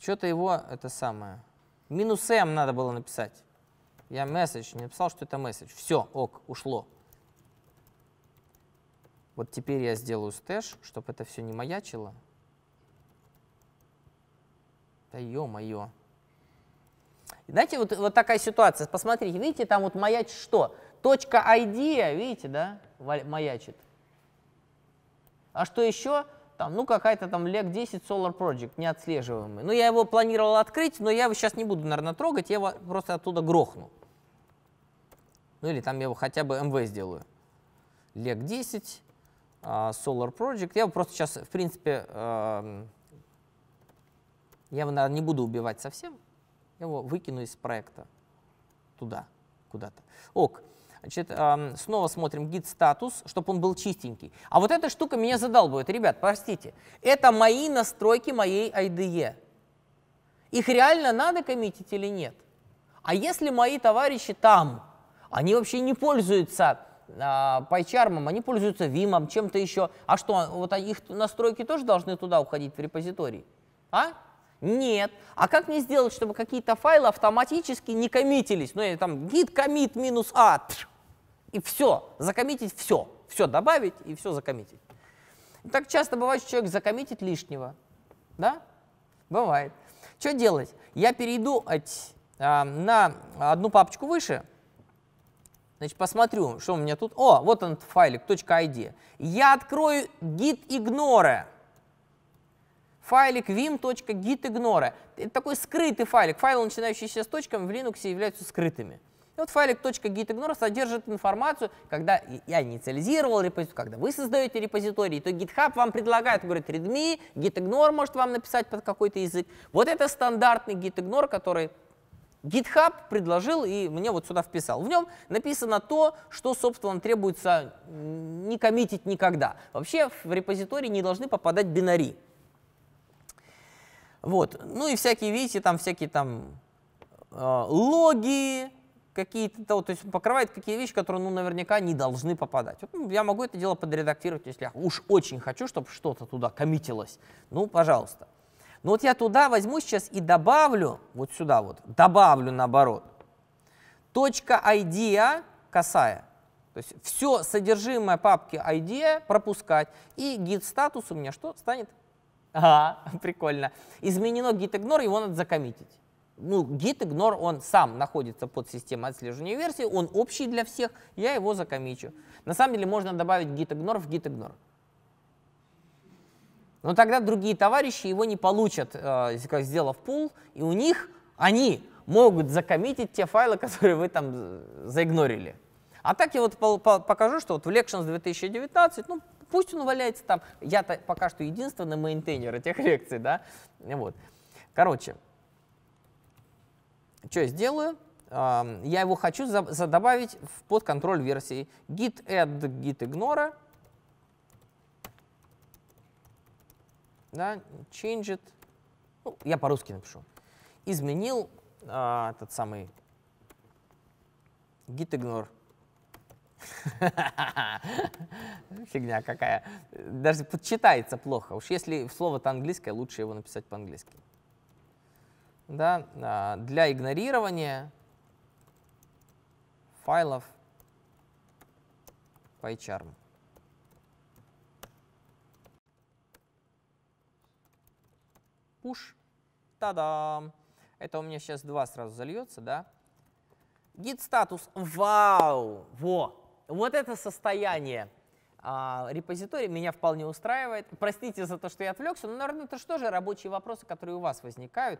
что-то его это самое. Минус M надо было написать. Я message не написал, что это message. Все, ок, ушло. Вот теперь я сделаю стэш, чтобы это все не маячило. Да ё-моё. Знаете, вот, вот такая ситуация. Посмотрите, видите, там вот маячит что? Точка ID, видите, да, маячит. А что еще? Там, ну, какая-то там LEC-10 Solar Project, неотслеживаемый. Ну, я его планировал открыть, но я его сейчас не буду, наверное, трогать, я его просто оттуда грохну. Ну, или там я его хотя бы МВ сделаю. LEC-10, а, Solar Project. Я его просто сейчас, в принципе, эм, я его, наверное, не буду убивать совсем. Я его выкину из проекта туда, куда-то. Ок. Значит, снова смотрим гид статус, чтобы он был чистенький. А вот эта штука меня задал будет Ребят, простите, это мои настройки моей IDE. Их реально надо коммитить или нет? А если мои товарищи там, они вообще не пользуются пайчармом они пользуются вимом чем-то еще. А что, вот их настройки тоже должны туда уходить в репозиторий? А? Нет. А как мне сделать, чтобы какие-то файлы автоматически не коммитились? Ну, я там git commit минус a, а, и все, закоммитить все. Все добавить и все закоммитить. Так часто бывает, что человек закоммитит лишнего. Да? Бывает. Что делать? Я перейду от, а, а, на одну папочку выше. Значит, посмотрю, что у меня тут. О, вот он файлик .id. Я открою git ignore файлик vim.gitignore. Это такой скрытый файлик. Файлы, начинающиеся с точками, в Linux являются скрытыми. И вот файлик .gitignore содержит информацию, когда я инициализировал репозиторий, когда вы создаете репозиторий, то GitHub вам предлагает, говорит, readme, gitignore может вам написать под какой-то язык. Вот это стандартный gitignore, который GitHub предложил и мне вот сюда вписал. В нем написано то, что, собственно, требуется не коммитить никогда. Вообще в репозитории не должны попадать бинари. Вот. Ну и всякие, видите, там всякие там э, логи, какие-то, то есть покрывает какие вещи, которые, ну, наверняка не должны попадать. Вот, ну, я могу это дело подредактировать, если я уж очень хочу, чтобы что-то туда коммитилось. Ну, пожалуйста. Но ну, вот я туда возьму сейчас и добавлю, вот сюда вот, добавлю наоборот, точка idea а, косая. То есть все содержимое папки idea пропускать, и git статус у меня что станет а, прикольно. Изменено gitignore, его надо закоммитить. Ну, gitignore, он сам находится под системой отслеживания версии, он общий для всех, я его закоммичу. На самом деле можно добавить gitignore в gitignore. Но тогда другие товарищи его не получат, э, сделав пул, и у них они могут закоммитить те файлы, которые вы там заигнорили. А так я вот покажу, что вот в Lections 2019, ну, Пусть он валяется там. Я пока что единственный мейнтейнер этих лекций, да. Вот. Короче, что я сделаю? Я его хочу задобавить в под контроль версии git add git ignore. Да, change it. Ну, я по-русски напишу. Изменил а, этот самый git ignore Фигня какая. Даже подчитается плохо. Уж если слово-то английское, лучше его написать по-английски. Да, а, для игнорирования файлов PyCharm. Push. Та-дам! Это у меня сейчас два сразу зальется, да? Git статус. Вау! Во! Вот это состояние а, репозитория меня вполне устраивает. Простите за то, что я отвлекся, но, наверное, это же тоже рабочие вопросы, которые у вас возникают.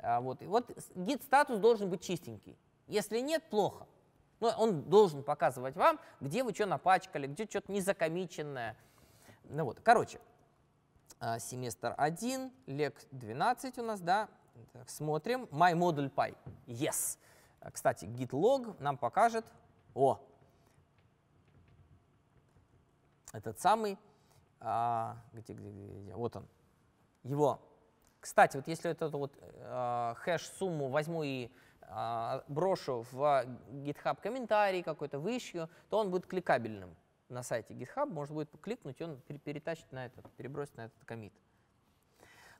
А, вот. И вот гид-статус должен быть чистенький. Если нет, плохо. Но он должен показывать вам, где вы что напачкали, где что-то незакомиченное. Ну вот, короче, а, семестр 1, лек 12 у нас, да, так, смотрим. My модуль py. Yes. Кстати, git log нам покажет. О, этот самый, а, где, где, где, где, вот он, его. Кстати, вот если этот вот а, хэш-сумму возьму и а, брошу в GitHub комментарий какой-то, выщу, то он будет кликабельным на сайте GitHub, можно будет кликнуть, и он перетащит на этот, перебросит на этот комит.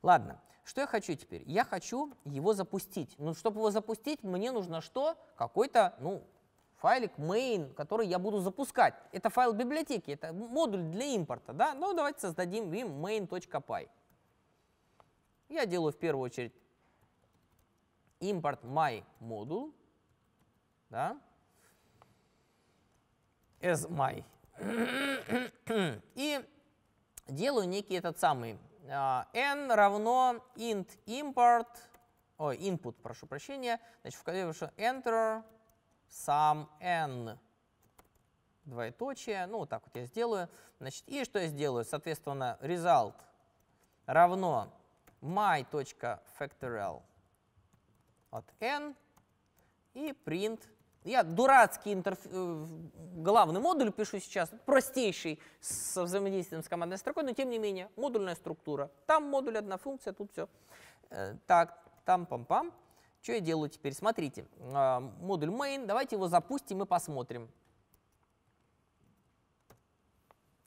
Ладно, что я хочу теперь? Я хочу его запустить. Ну, чтобы его запустить, мне нужно что? Какой-то, ну, файлик main, который я буду запускать. Это файл библиотеки, это модуль для импорта. Да? Ну, давайте создадим им main.py. Я делаю в первую очередь импорт my модул. Да? As my. И делаю некий этот самый а, n равно int import, ой, input, прошу прощения, значит, в клавишу enter сам n двоеточие, ну вот так вот я сделаю, значит, и что я сделаю, соответственно, result равно my.factorial от n и print. Я дурацкий интерф... Э, главный модуль пишу сейчас, простейший со взаимодействием с командной строкой, но тем не менее модульная структура. Там модуль, одна функция, тут все. Э, так, там пам-пам. Что я делаю теперь? Смотрите, а, модуль main, давайте его запустим и посмотрим.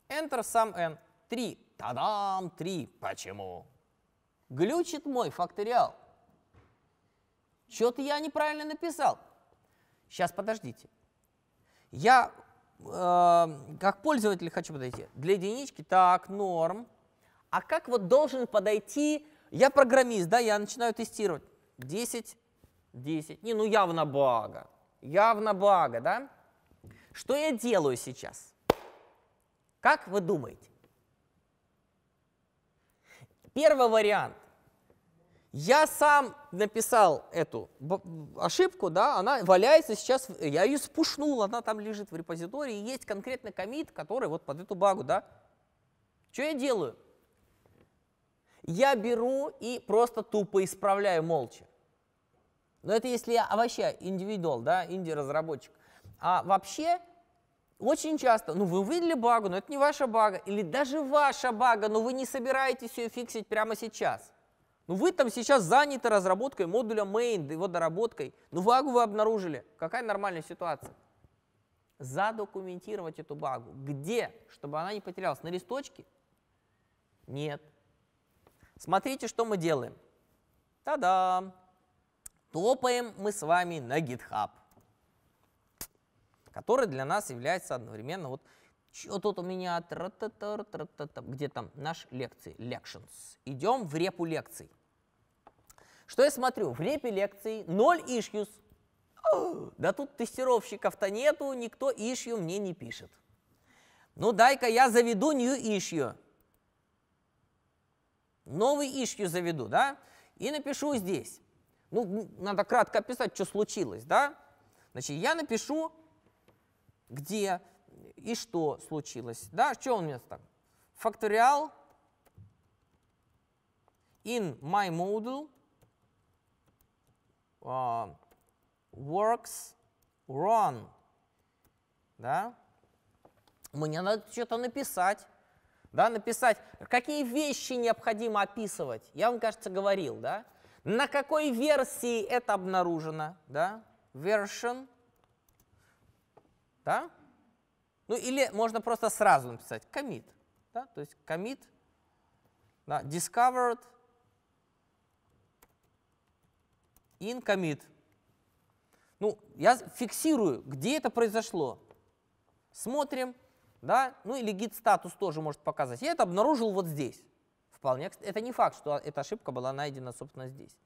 Enter сам n. 3. Тадам, 3. Почему? Глючит мой факториал. Что-то я неправильно написал. Сейчас, подождите. Я э, как пользователь хочу подойти. Для единички, так, норм. А как вот должен подойти, я программист, да, я начинаю тестировать. 10, 10. Не, ну явно благо. Явно благо, да? Что я делаю сейчас? Как вы думаете? Первый вариант. Я сам написал эту ошибку, да, она валяется сейчас, я ее спушнул, она там лежит в репозитории, есть конкретный комит, который вот под эту багу, да. Что я делаю? Я беру и просто тупо исправляю молча. Но это если я вообще индивидуал, да, инди-разработчик. А вообще очень часто, ну вы увидели багу, но это не ваша бага, или даже ваша бага, но вы не собираетесь ее фиксить прямо сейчас. Ну вы там сейчас заняты разработкой модуля main, его доработкой, ну багу вы обнаружили. Какая нормальная ситуация? Задокументировать эту багу. Где? Чтобы она не потерялась. На листочке? Нет. Смотрите, что мы делаем. Та-дам! топаем мы с вами на GitHub, который для нас является одновременно вот что тут у меня тра -та -та, тра -та -та, где там наши лекции, lections. Идем в репу лекций. Что я смотрю? В репе лекций 0 issues. да тут тестировщиков-то нету, никто issue мне не пишет. Ну дай-ка я заведу new issue. Новый issue заведу, да? И напишу здесь. Ну, надо кратко описать, что случилось, да? Значит, я напишу, где и что случилось, да? Что у меня там? Факториал in my module uh, works run, да? Мне надо что-то написать, да, написать, какие вещи необходимо описывать. Я вам, кажется, говорил, да? На какой версии это обнаружено? Да? Version. Да? Ну или можно просто сразу написать commit. Да? То есть commit да, discovered in commit. Ну, я фиксирую, где это произошло. Смотрим, да, ну или git status тоже может показать. Я это обнаружил вот здесь. Вполне, это не факт, что эта ошибка была найдена, собственно, здесь.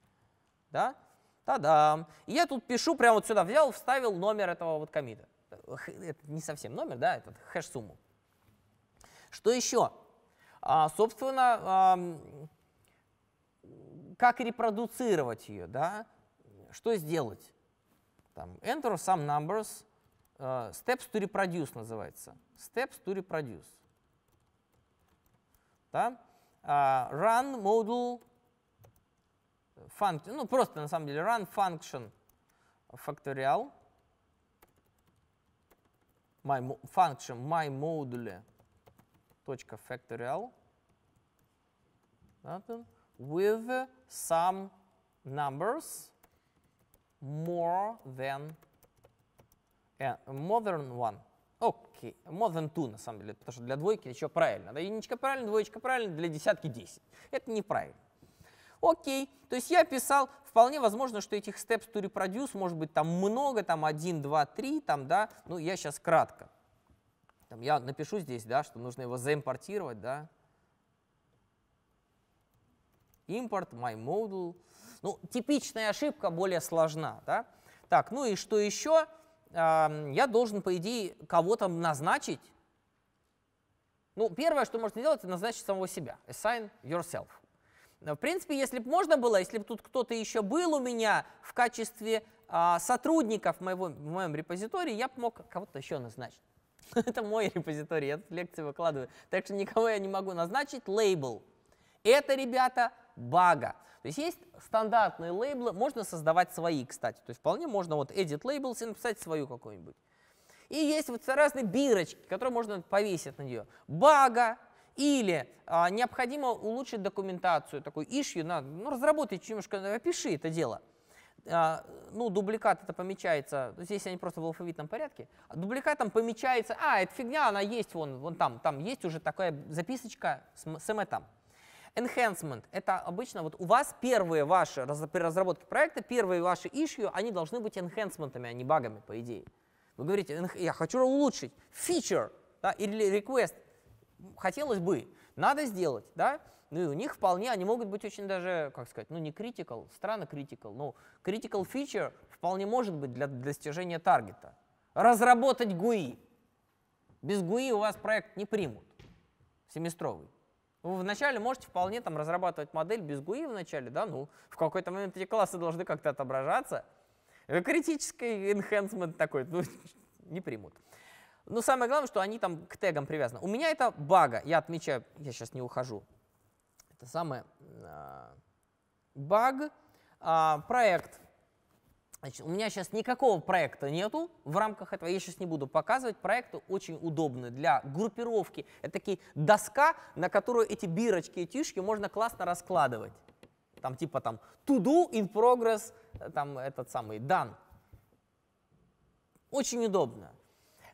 Да? Та-дам! И я тут пишу, прямо вот сюда взял, вставил номер этого вот комита. Это не совсем номер, да, это хэш-сумму. Что еще? А, собственно, а, как репродуцировать ее, да? Что сделать? Там, enter some numbers, uh, steps to reproduce называется. Steps to reproduce. Да? run modal function, ну просто на самом деле run function factorial my function my module точка factorial with some numbers more than a э, modern one. Окей, okay. more than two, на самом деле, потому что для двойки еще правильно. Да, единичка правильно, двоечка правильно, для десятки 10. Это неправильно. Окей, то есть я писал, вполне возможно, что этих steps to reproduce может быть там много, там 1, 2, 3, там, да, ну я сейчас кратко. Там я напишу здесь, да, что нужно его заимпортировать, да. Import, my model. Ну, типичная ошибка более сложна, да. Так, ну и что еще? я должен, по идее, кого-то назначить. Ну, первое, что можно сделать, это назначить самого себя. Assign yourself. Э, в принципе, если бы можно было, если бы тут кто-то еще был у меня в качестве а, сотрудников моего, в моем репозитории, я бы мог кого-то еще назначить. это мой репозиторий, я тут лекции выкладываю. Так что никого я не могу назначить. Лейбл. Это, ребята, бага. То есть есть стандартные лейблы, можно создавать свои, кстати. То есть вполне можно вот edit labels и написать свою какую-нибудь. И есть вот разные бирочки, которые можно повесить на нее. Бага, или а, необходимо улучшить документацию, такую ищу, надо, ну, разработать немножко, опиши это дело. А, ну, дубликат это помечается, здесь они просто в алфавитном порядке. А дубликатом помечается, а, это фигня, она есть вон, вон там, там есть уже такая записочка с, с эм-, там. Enhancement — это обычно вот у вас первые ваши, при разработке проекта, первые ваши issue, они должны быть enhancemентами, а не багами, по идее. Вы говорите, я хочу улучшить, feature да, или request, хотелось бы, надо сделать, да, ну и у них вполне, они могут быть очень даже, как сказать, ну не critical, странно critical, но critical feature вполне может быть для достижения таргета. Разработать GUI. Без GUI у вас проект не примут, семестровый. Вы вначале можете вполне там разрабатывать модель без GUI вначале, да, ну, в какой-то момент эти классы должны как-то отображаться. Э, критический enhancement такой, ну, не примут. Но самое главное, что они там к тегам привязаны. У меня это бага, я отмечаю, я сейчас не ухожу. Это самое, а, баг, а, проект, Значит, у меня сейчас никакого проекта нету в рамках этого, я сейчас не буду показывать. Проекты очень удобны для группировки. Это такие доска, на которую эти бирочки и тишки можно классно раскладывать. Там типа там to do, in progress, э, там этот самый done. Очень удобно.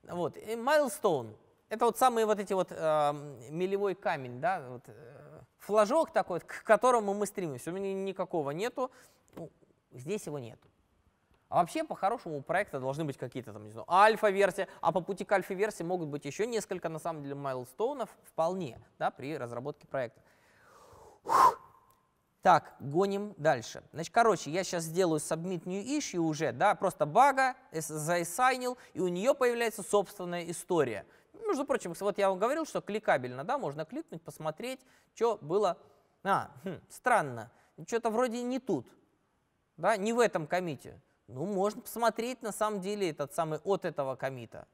Вот, и milestone. Это вот самые вот эти вот э, милевой камень, да, вот, э, флажок такой, к которому мы стремимся. У меня никакого нету, ну, здесь его нету. А вообще, по-хорошему, у проекта должны быть какие-то там, не знаю, альфа-версии, а по пути к альфа-версии могут быть еще несколько, на самом деле, майлстоунов вполне, да, при разработке проекта. Так, гоним дальше. Значит, короче, я сейчас сделаю submit new issue уже, да, просто бага, заисайнил, и у нее появляется собственная история. Между прочим, вот я вам говорил, что кликабельно, да, можно кликнуть, посмотреть, что было. А, хм, странно, что-то вроде не тут, да, не в этом комите. Ну, можно посмотреть, на самом деле, этот самый от этого комита.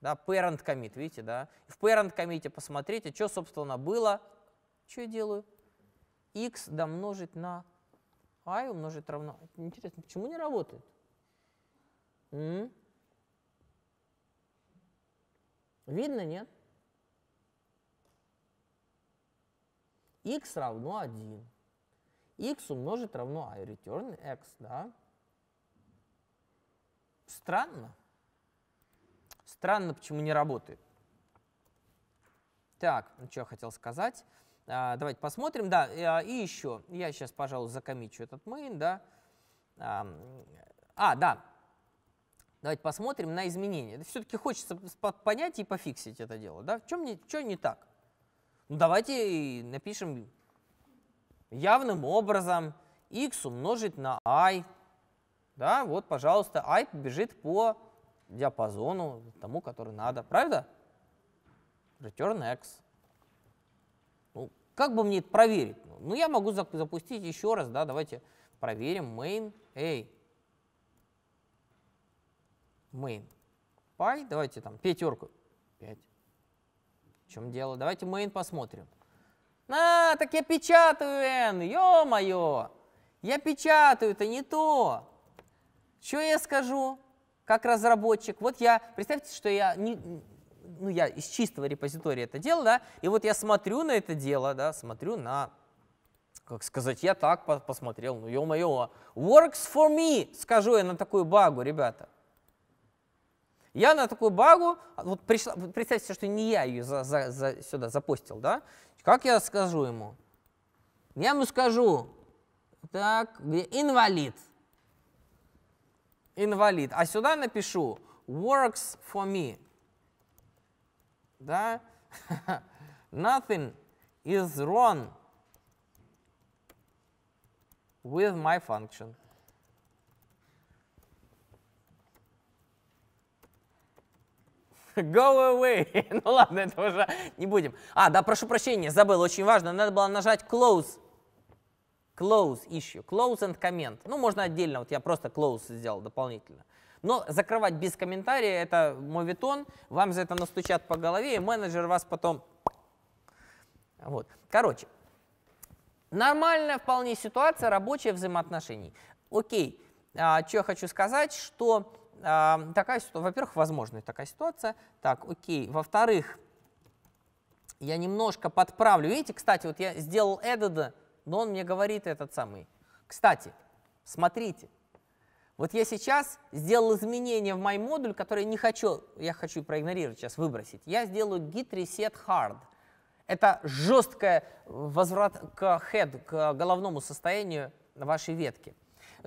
Да, parent commit, видите, да? В parent commit посмотреть, а что, собственно, было. Что я делаю? x домножить на i умножить равно... Интересно, почему не работает? М Видно, нет? x равно 1. x умножить равно i, return x, да? странно. Странно, почему не работает. Так, ну что я хотел сказать. А, давайте посмотрим. Да, и а, еще. Я сейчас, пожалуй, закомичу этот main, да. А, а, да. Давайте посмотрим на изменения. Все-таки хочется понять и пофиксить это дело. Да? В чем не, что не так? Ну, давайте напишем явным образом x умножить на i да, вот, пожалуйста, айп бежит по диапазону, тому, который надо. Правда? Return x. Ну, как бы мне это проверить? Ну, ну я могу запустить еще раз, да, давайте проверим main a. Main пай. давайте там пятерку. Пять. В чем дело? Давайте main посмотрим. На, так я печатаю n, ё-моё. Я печатаю, это не то. Что я скажу как разработчик? Вот я, представьте, что я не, ну, я из чистого репозитория это делал, да, и вот я смотрю на это дело, да, смотрю на, как сказать, я так посмотрел, ну, ё-моё, works for me, скажу я на такую багу, ребята. Я на такую багу, вот пришла, представьте, что не я ее за, за, за, сюда запостил, да, как я скажу ему? Я ему скажу, так, инвалид – инвалид. А сюда напишу works for me. Да? Nothing is wrong with my function. Go away. ну ладно, это уже не будем. А, да, прошу прощения, забыл, очень важно. Надо было нажать close Close issue, close and comment. Ну, можно отдельно, вот я просто close сделал дополнительно. Но закрывать без комментария – это моветон, вам за это настучат по голове, и менеджер вас потом… Вот. Короче, нормальная вполне ситуация рабочих взаимоотношений. Окей, а, что я хочу сказать, что а, такая ситуация, во-первых, возможна такая ситуация. Так, окей, во-вторых, я немножко подправлю. Видите, кстати, вот я сделал added но он мне говорит этот самый. Кстати, смотрите, вот я сейчас сделал изменение в мой модуль, который не хочу, я хочу проигнорировать сейчас, выбросить. Я сделаю git reset hard. Это жесткая возврат к head, к головному состоянию вашей ветки.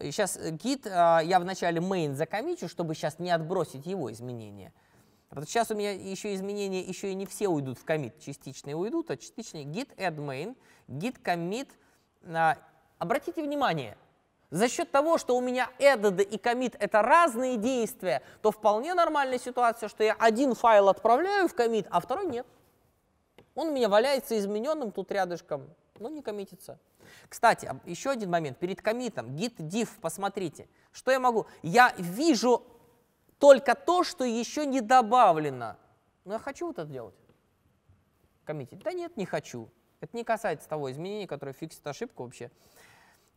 Сейчас э, git э, я вначале main закомичу, чтобы сейчас не отбросить его изменения. Вот сейчас у меня еще изменения, еще и не все уйдут в commit. Частичные уйдут, а частичные git add main, git commit Обратите внимание, за счет того, что у меня added и commit это разные действия, то вполне нормальная ситуация, что я один файл отправляю в commit, а второй нет. Он у меня валяется измененным тут рядышком, но не коммитится. Кстати, еще один момент. Перед комитом: git diff, посмотрите, что я могу. Я вижу только то, что еще не добавлено. Но я хочу вот это делать. Коммитить? Да нет, не хочу. Это не касается того изменения, которое фиксит ошибку вообще.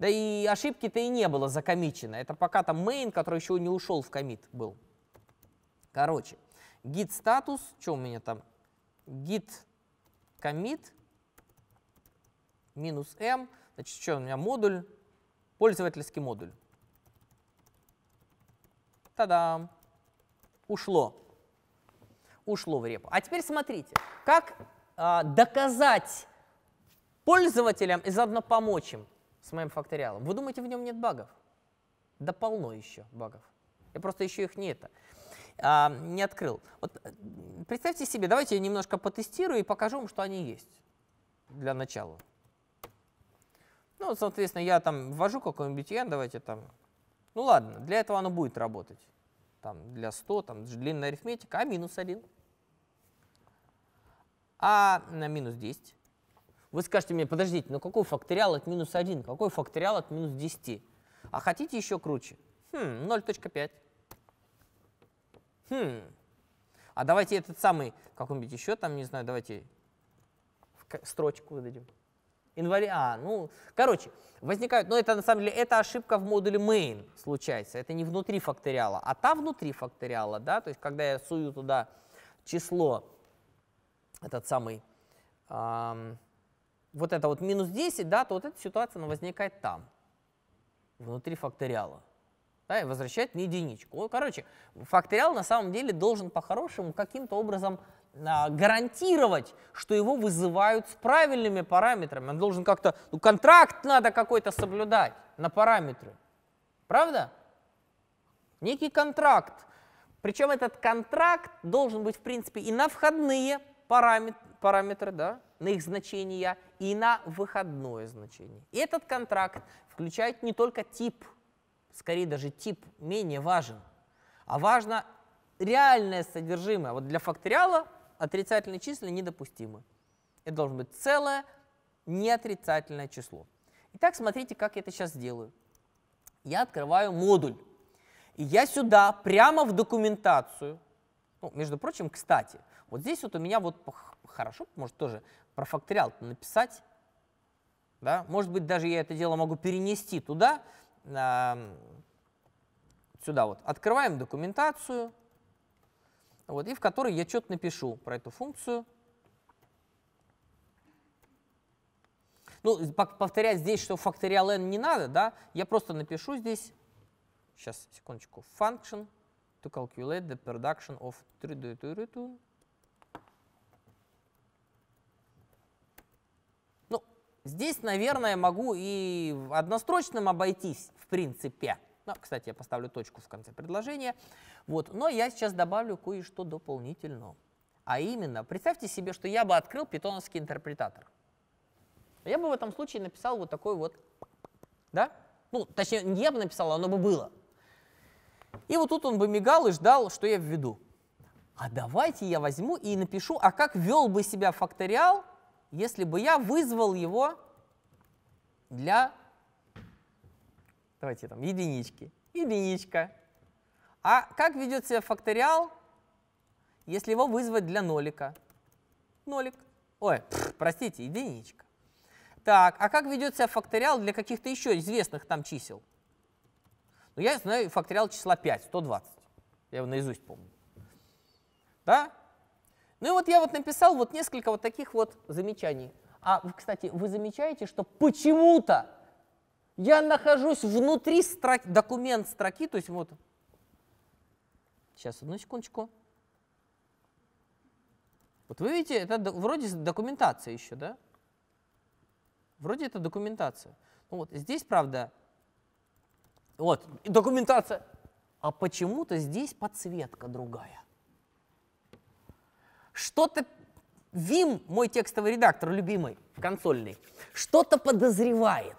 Да и ошибки-то и не было закомичено. Это пока там main, который еще не ушел в комит был. Короче, git статус, что у меня там? git commit минус m, значит, что у меня модуль, пользовательский модуль. Та-дам! Ушло. Ушло в репу. А теперь смотрите, как а, доказать пользователям и заодно помочь им с моим факториалом. Вы думаете, в нем нет багов? Да полно еще багов. Я просто еще их не это а, не открыл. Вот э, представьте себе, давайте я немножко потестирую и покажу вам, что они есть для начала. Ну, соответственно, я там ввожу какой-нибудь n, давайте там. Ну ладно, для этого оно будет работать. Там для 100, там длинная арифметика, а минус 1. А на минус 10. Вы скажете мне, подождите, но ну какой факториал от минус 1, какой факториал от минус 10? А хотите еще круче? Хм, 0.5. Хм. А давайте этот самый, какой-нибудь еще там, не знаю, давайте строчку выдадим. Инвали... А, ну, короче, возникают, но ну, это на самом деле, это ошибка в модуле main случается, это не внутри факториала, а та внутри факториала, да, то есть когда я сую туда число, этот самый, эм, вот это вот минус 10, да, то вот эта ситуация она возникает там, внутри факториала. Да, и возвращает мне единичку. Короче, факториал на самом деле должен по-хорошему каким-то образом а, гарантировать, что его вызывают с правильными параметрами. Он должен как-то, ну, контракт надо какой-то соблюдать на параметры. Правда? Некий контракт. Причем этот контракт должен быть, в принципе, и на входные параметры, параметры да, на их значения и на выходное значение. И этот контракт включает не только тип, скорее даже тип менее важен, а важно реальное содержимое. Вот для факториала отрицательные числа недопустимы. Это должно быть целое неотрицательное число. Итак, смотрите, как я это сейчас сделаю. Я открываю модуль. И я сюда, прямо в документацию, ну, между прочим, кстати, вот здесь вот у меня вот хорошо, может тоже про факториал написать. Да? Может быть, даже я это дело могу перенести туда, сюда вот. Открываем документацию, вот, и в которой я что-то напишу про эту функцию. Ну, повторять здесь, что факториал n не надо, да, я просто напишу здесь, сейчас, секундочку, function to calculate the production of Здесь, наверное, могу и однострочным обойтись, в принципе. Ну, кстати, я поставлю точку в конце предложения. Вот. Но я сейчас добавлю кое-что дополнительное. А именно, представьте себе, что я бы открыл питоновский интерпретатор. Я бы в этом случае написал вот такой вот, да? Ну, точнее, не я бы написал, оно бы было. И вот тут он бы мигал и ждал, что я введу. А давайте я возьму и напишу, а как вел бы себя факториал если бы я вызвал его для, давайте там, единички, единичка. А как ведет себя факториал, если его вызвать для нолика? Нолик. Ой, простите, единичка. Так, а как ведет себя факториал для каких-то еще известных там чисел? Ну, я знаю факториал числа 5, 120. Я его наизусть помню. Да? Ну и вот я вот написал вот несколько вот таких вот замечаний. А, кстати, вы замечаете, что почему-то я нахожусь внутри строки, документ строки, то есть вот, сейчас, одну секундочку. Вот вы видите, это вроде документация еще, да? Вроде это документация. Ну вот здесь, правда, вот, документация. А почему-то здесь подсветка другая что-то Вим, мой текстовый редактор любимый, консольный, что-то подозревает.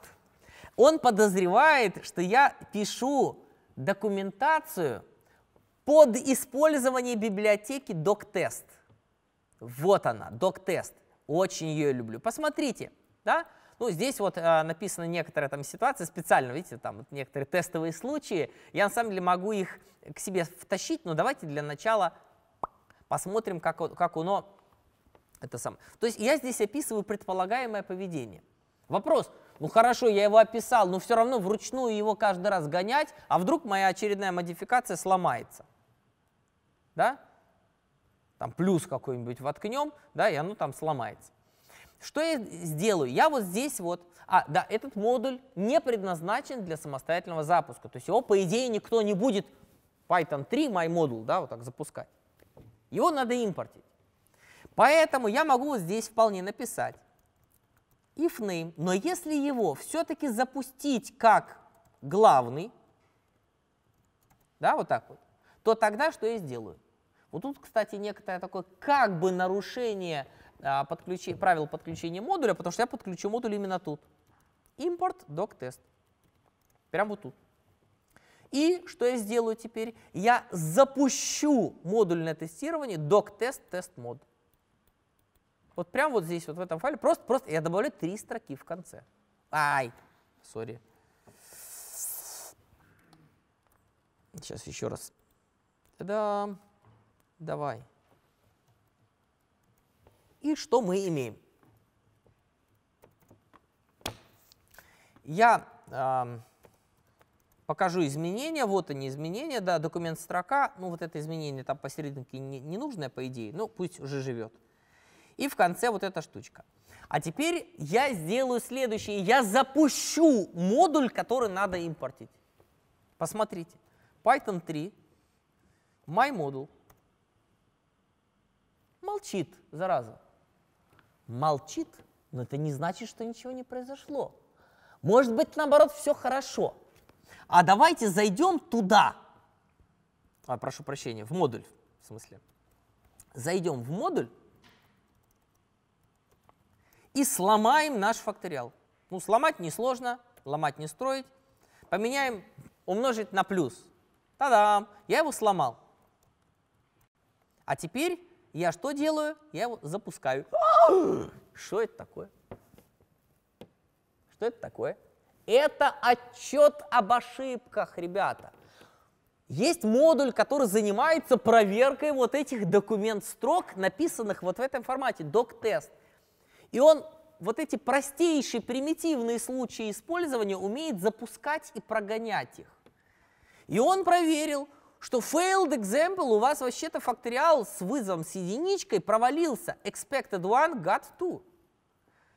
Он подозревает, что я пишу документацию под использование библиотеки DocTest. Вот она, DocTest. Очень ее люблю. Посмотрите, да? Ну, здесь вот э, а, написана некоторая там ситуация специально, видите, там вот некоторые тестовые случаи. Я на самом деле могу их к себе втащить, но давайте для начала Посмотрим, как, как оно это самое. То есть я здесь описываю предполагаемое поведение. Вопрос, ну хорошо, я его описал, но все равно вручную его каждый раз гонять, а вдруг моя очередная модификация сломается. Да? Там плюс какой-нибудь воткнем, да, и оно там сломается. Что я сделаю? Я вот здесь вот... А, да, этот модуль не предназначен для самостоятельного запуска. То есть его, по идее, никто не будет Python 3 my module, да, вот так запускать. Его надо импортить. Поэтому я могу вот здесь вполне написать if name, но если его все-таки запустить как главный, да, вот так вот, то тогда что я сделаю? Вот тут, кстати, некоторое такое как бы нарушение а, подключи, правил подключения модуля, потому что я подключу модуль именно тут. Import doc test. Прямо вот тут. И что я сделаю теперь? Я запущу модульное тестирование doc-test test-mod. Вот прямо вот здесь, вот в этом файле, просто, просто я добавлю три строки в конце. Ай, сори. Сейчас еще раз. Да, давай. И что мы имеем? Я... Э, покажу изменения, вот они изменения, да, документ строка, ну вот это изменение там посерединке не, не нужное, по идее, ну пусть уже живет. И в конце вот эта штучка. А теперь я сделаю следующее, я запущу модуль, который надо импортить. Посмотрите, Python 3, MyModule, молчит, зараза. Молчит, но это не значит, что ничего не произошло. Может быть, наоборот, все хорошо. А давайте зайдем туда. А, прошу прощения, в модуль, в смысле. Зайдем в модуль и сломаем наш факториал. Ну, сломать несложно, ломать не строить. Поменяем, умножить на плюс. Та-дам! Я его сломал. А теперь я что делаю? Я его запускаю. Что это такое? Что это такое? Это отчет об ошибках, ребята. Есть модуль, который занимается проверкой вот этих документ-строк, написанных вот в этом формате, док-тест. И он вот эти простейшие, примитивные случаи использования умеет запускать и прогонять их. И он проверил, что failed example у вас вообще-то факториал с вызовом с единичкой провалился. Expected one got two.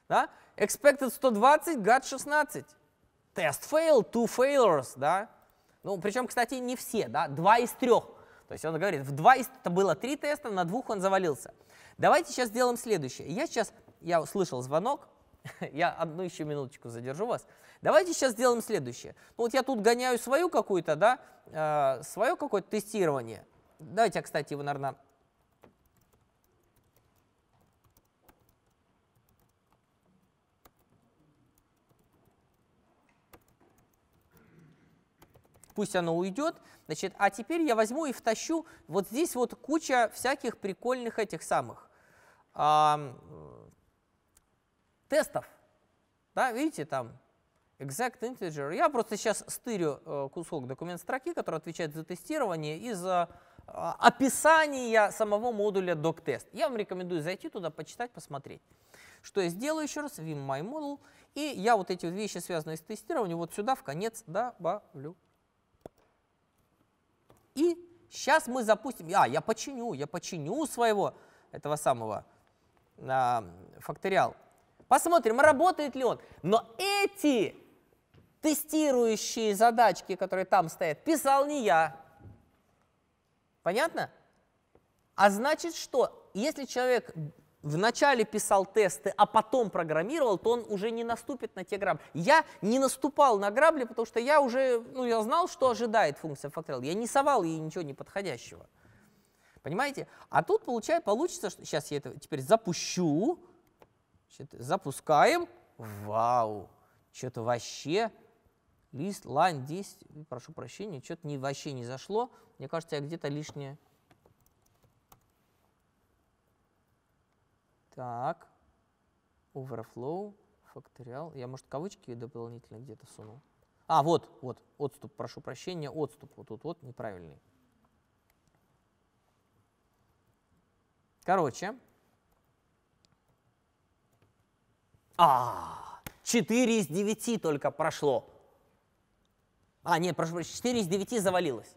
Да? Expected 120, got 16 тест fail, two failures, да. Ну, причем, кстати, не все, да, два из трех. То есть он говорит, в два из, это было три теста, на двух он завалился. Давайте сейчас сделаем следующее. Я сейчас, я услышал звонок, я одну еще минуточку задержу вас. Давайте сейчас сделаем следующее. Ну, вот я тут гоняю свою какую-то, да, э, свое какое-то тестирование. Давайте я, кстати, его, наверное, пусть оно уйдет. Значит, а теперь я возьму и втащу вот здесь вот куча всяких прикольных этих самых а, тестов. Да, видите, там exact integer. Я просто сейчас стырю э, кусок документ строки, который отвечает за тестирование и за э, описание самого модуля doc-test. Я вам рекомендую зайти туда, почитать, посмотреть. Что я сделаю еще раз? Vim my model. И я вот эти вещи, связанные с тестированием, вот сюда в конец добавлю. И сейчас мы запустим, а, я починю, я починю своего этого самого а, факториал. Посмотрим, работает ли он. Но эти тестирующие задачки, которые там стоят, писал не я. Понятно? А значит что? Если человек вначале писал тесты, а потом программировал, то он уже не наступит на те грабли. Я не наступал на грабли, потому что я уже, ну, я знал, что ожидает функция факториал. Я не совал ей ничего неподходящего. Понимаете? А тут получается, получится, что сейчас я это теперь запущу, запускаем, вау, что-то вообще лист, лайн 10, прошу прощения, что-то не, вообще не зашло. Мне кажется, я где-то лишнее Так. Overflow, факториал. Я, может, кавычки дополнительно где-то сунул. А, вот, вот, отступ, прошу прощения, отступ. Вот тут вот, вот неправильный. Короче. А, 4 из 9 только прошло. А, нет, прошу прощения, 4 из 9 завалилось.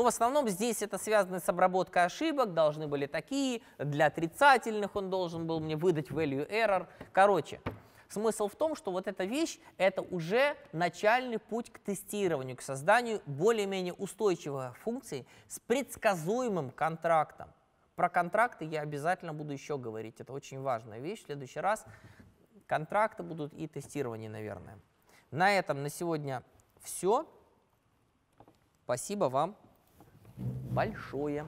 Ну в основном здесь это связано с обработкой ошибок, должны были такие, для отрицательных он должен был мне выдать value error. Короче, смысл в том, что вот эта вещь — это уже начальный путь к тестированию, к созданию более-менее устойчивой функции с предсказуемым контрактом. Про контракты я обязательно буду еще говорить, это очень важная вещь. В следующий раз контракты будут и тестирование, наверное. На этом на сегодня все. Спасибо вам большое.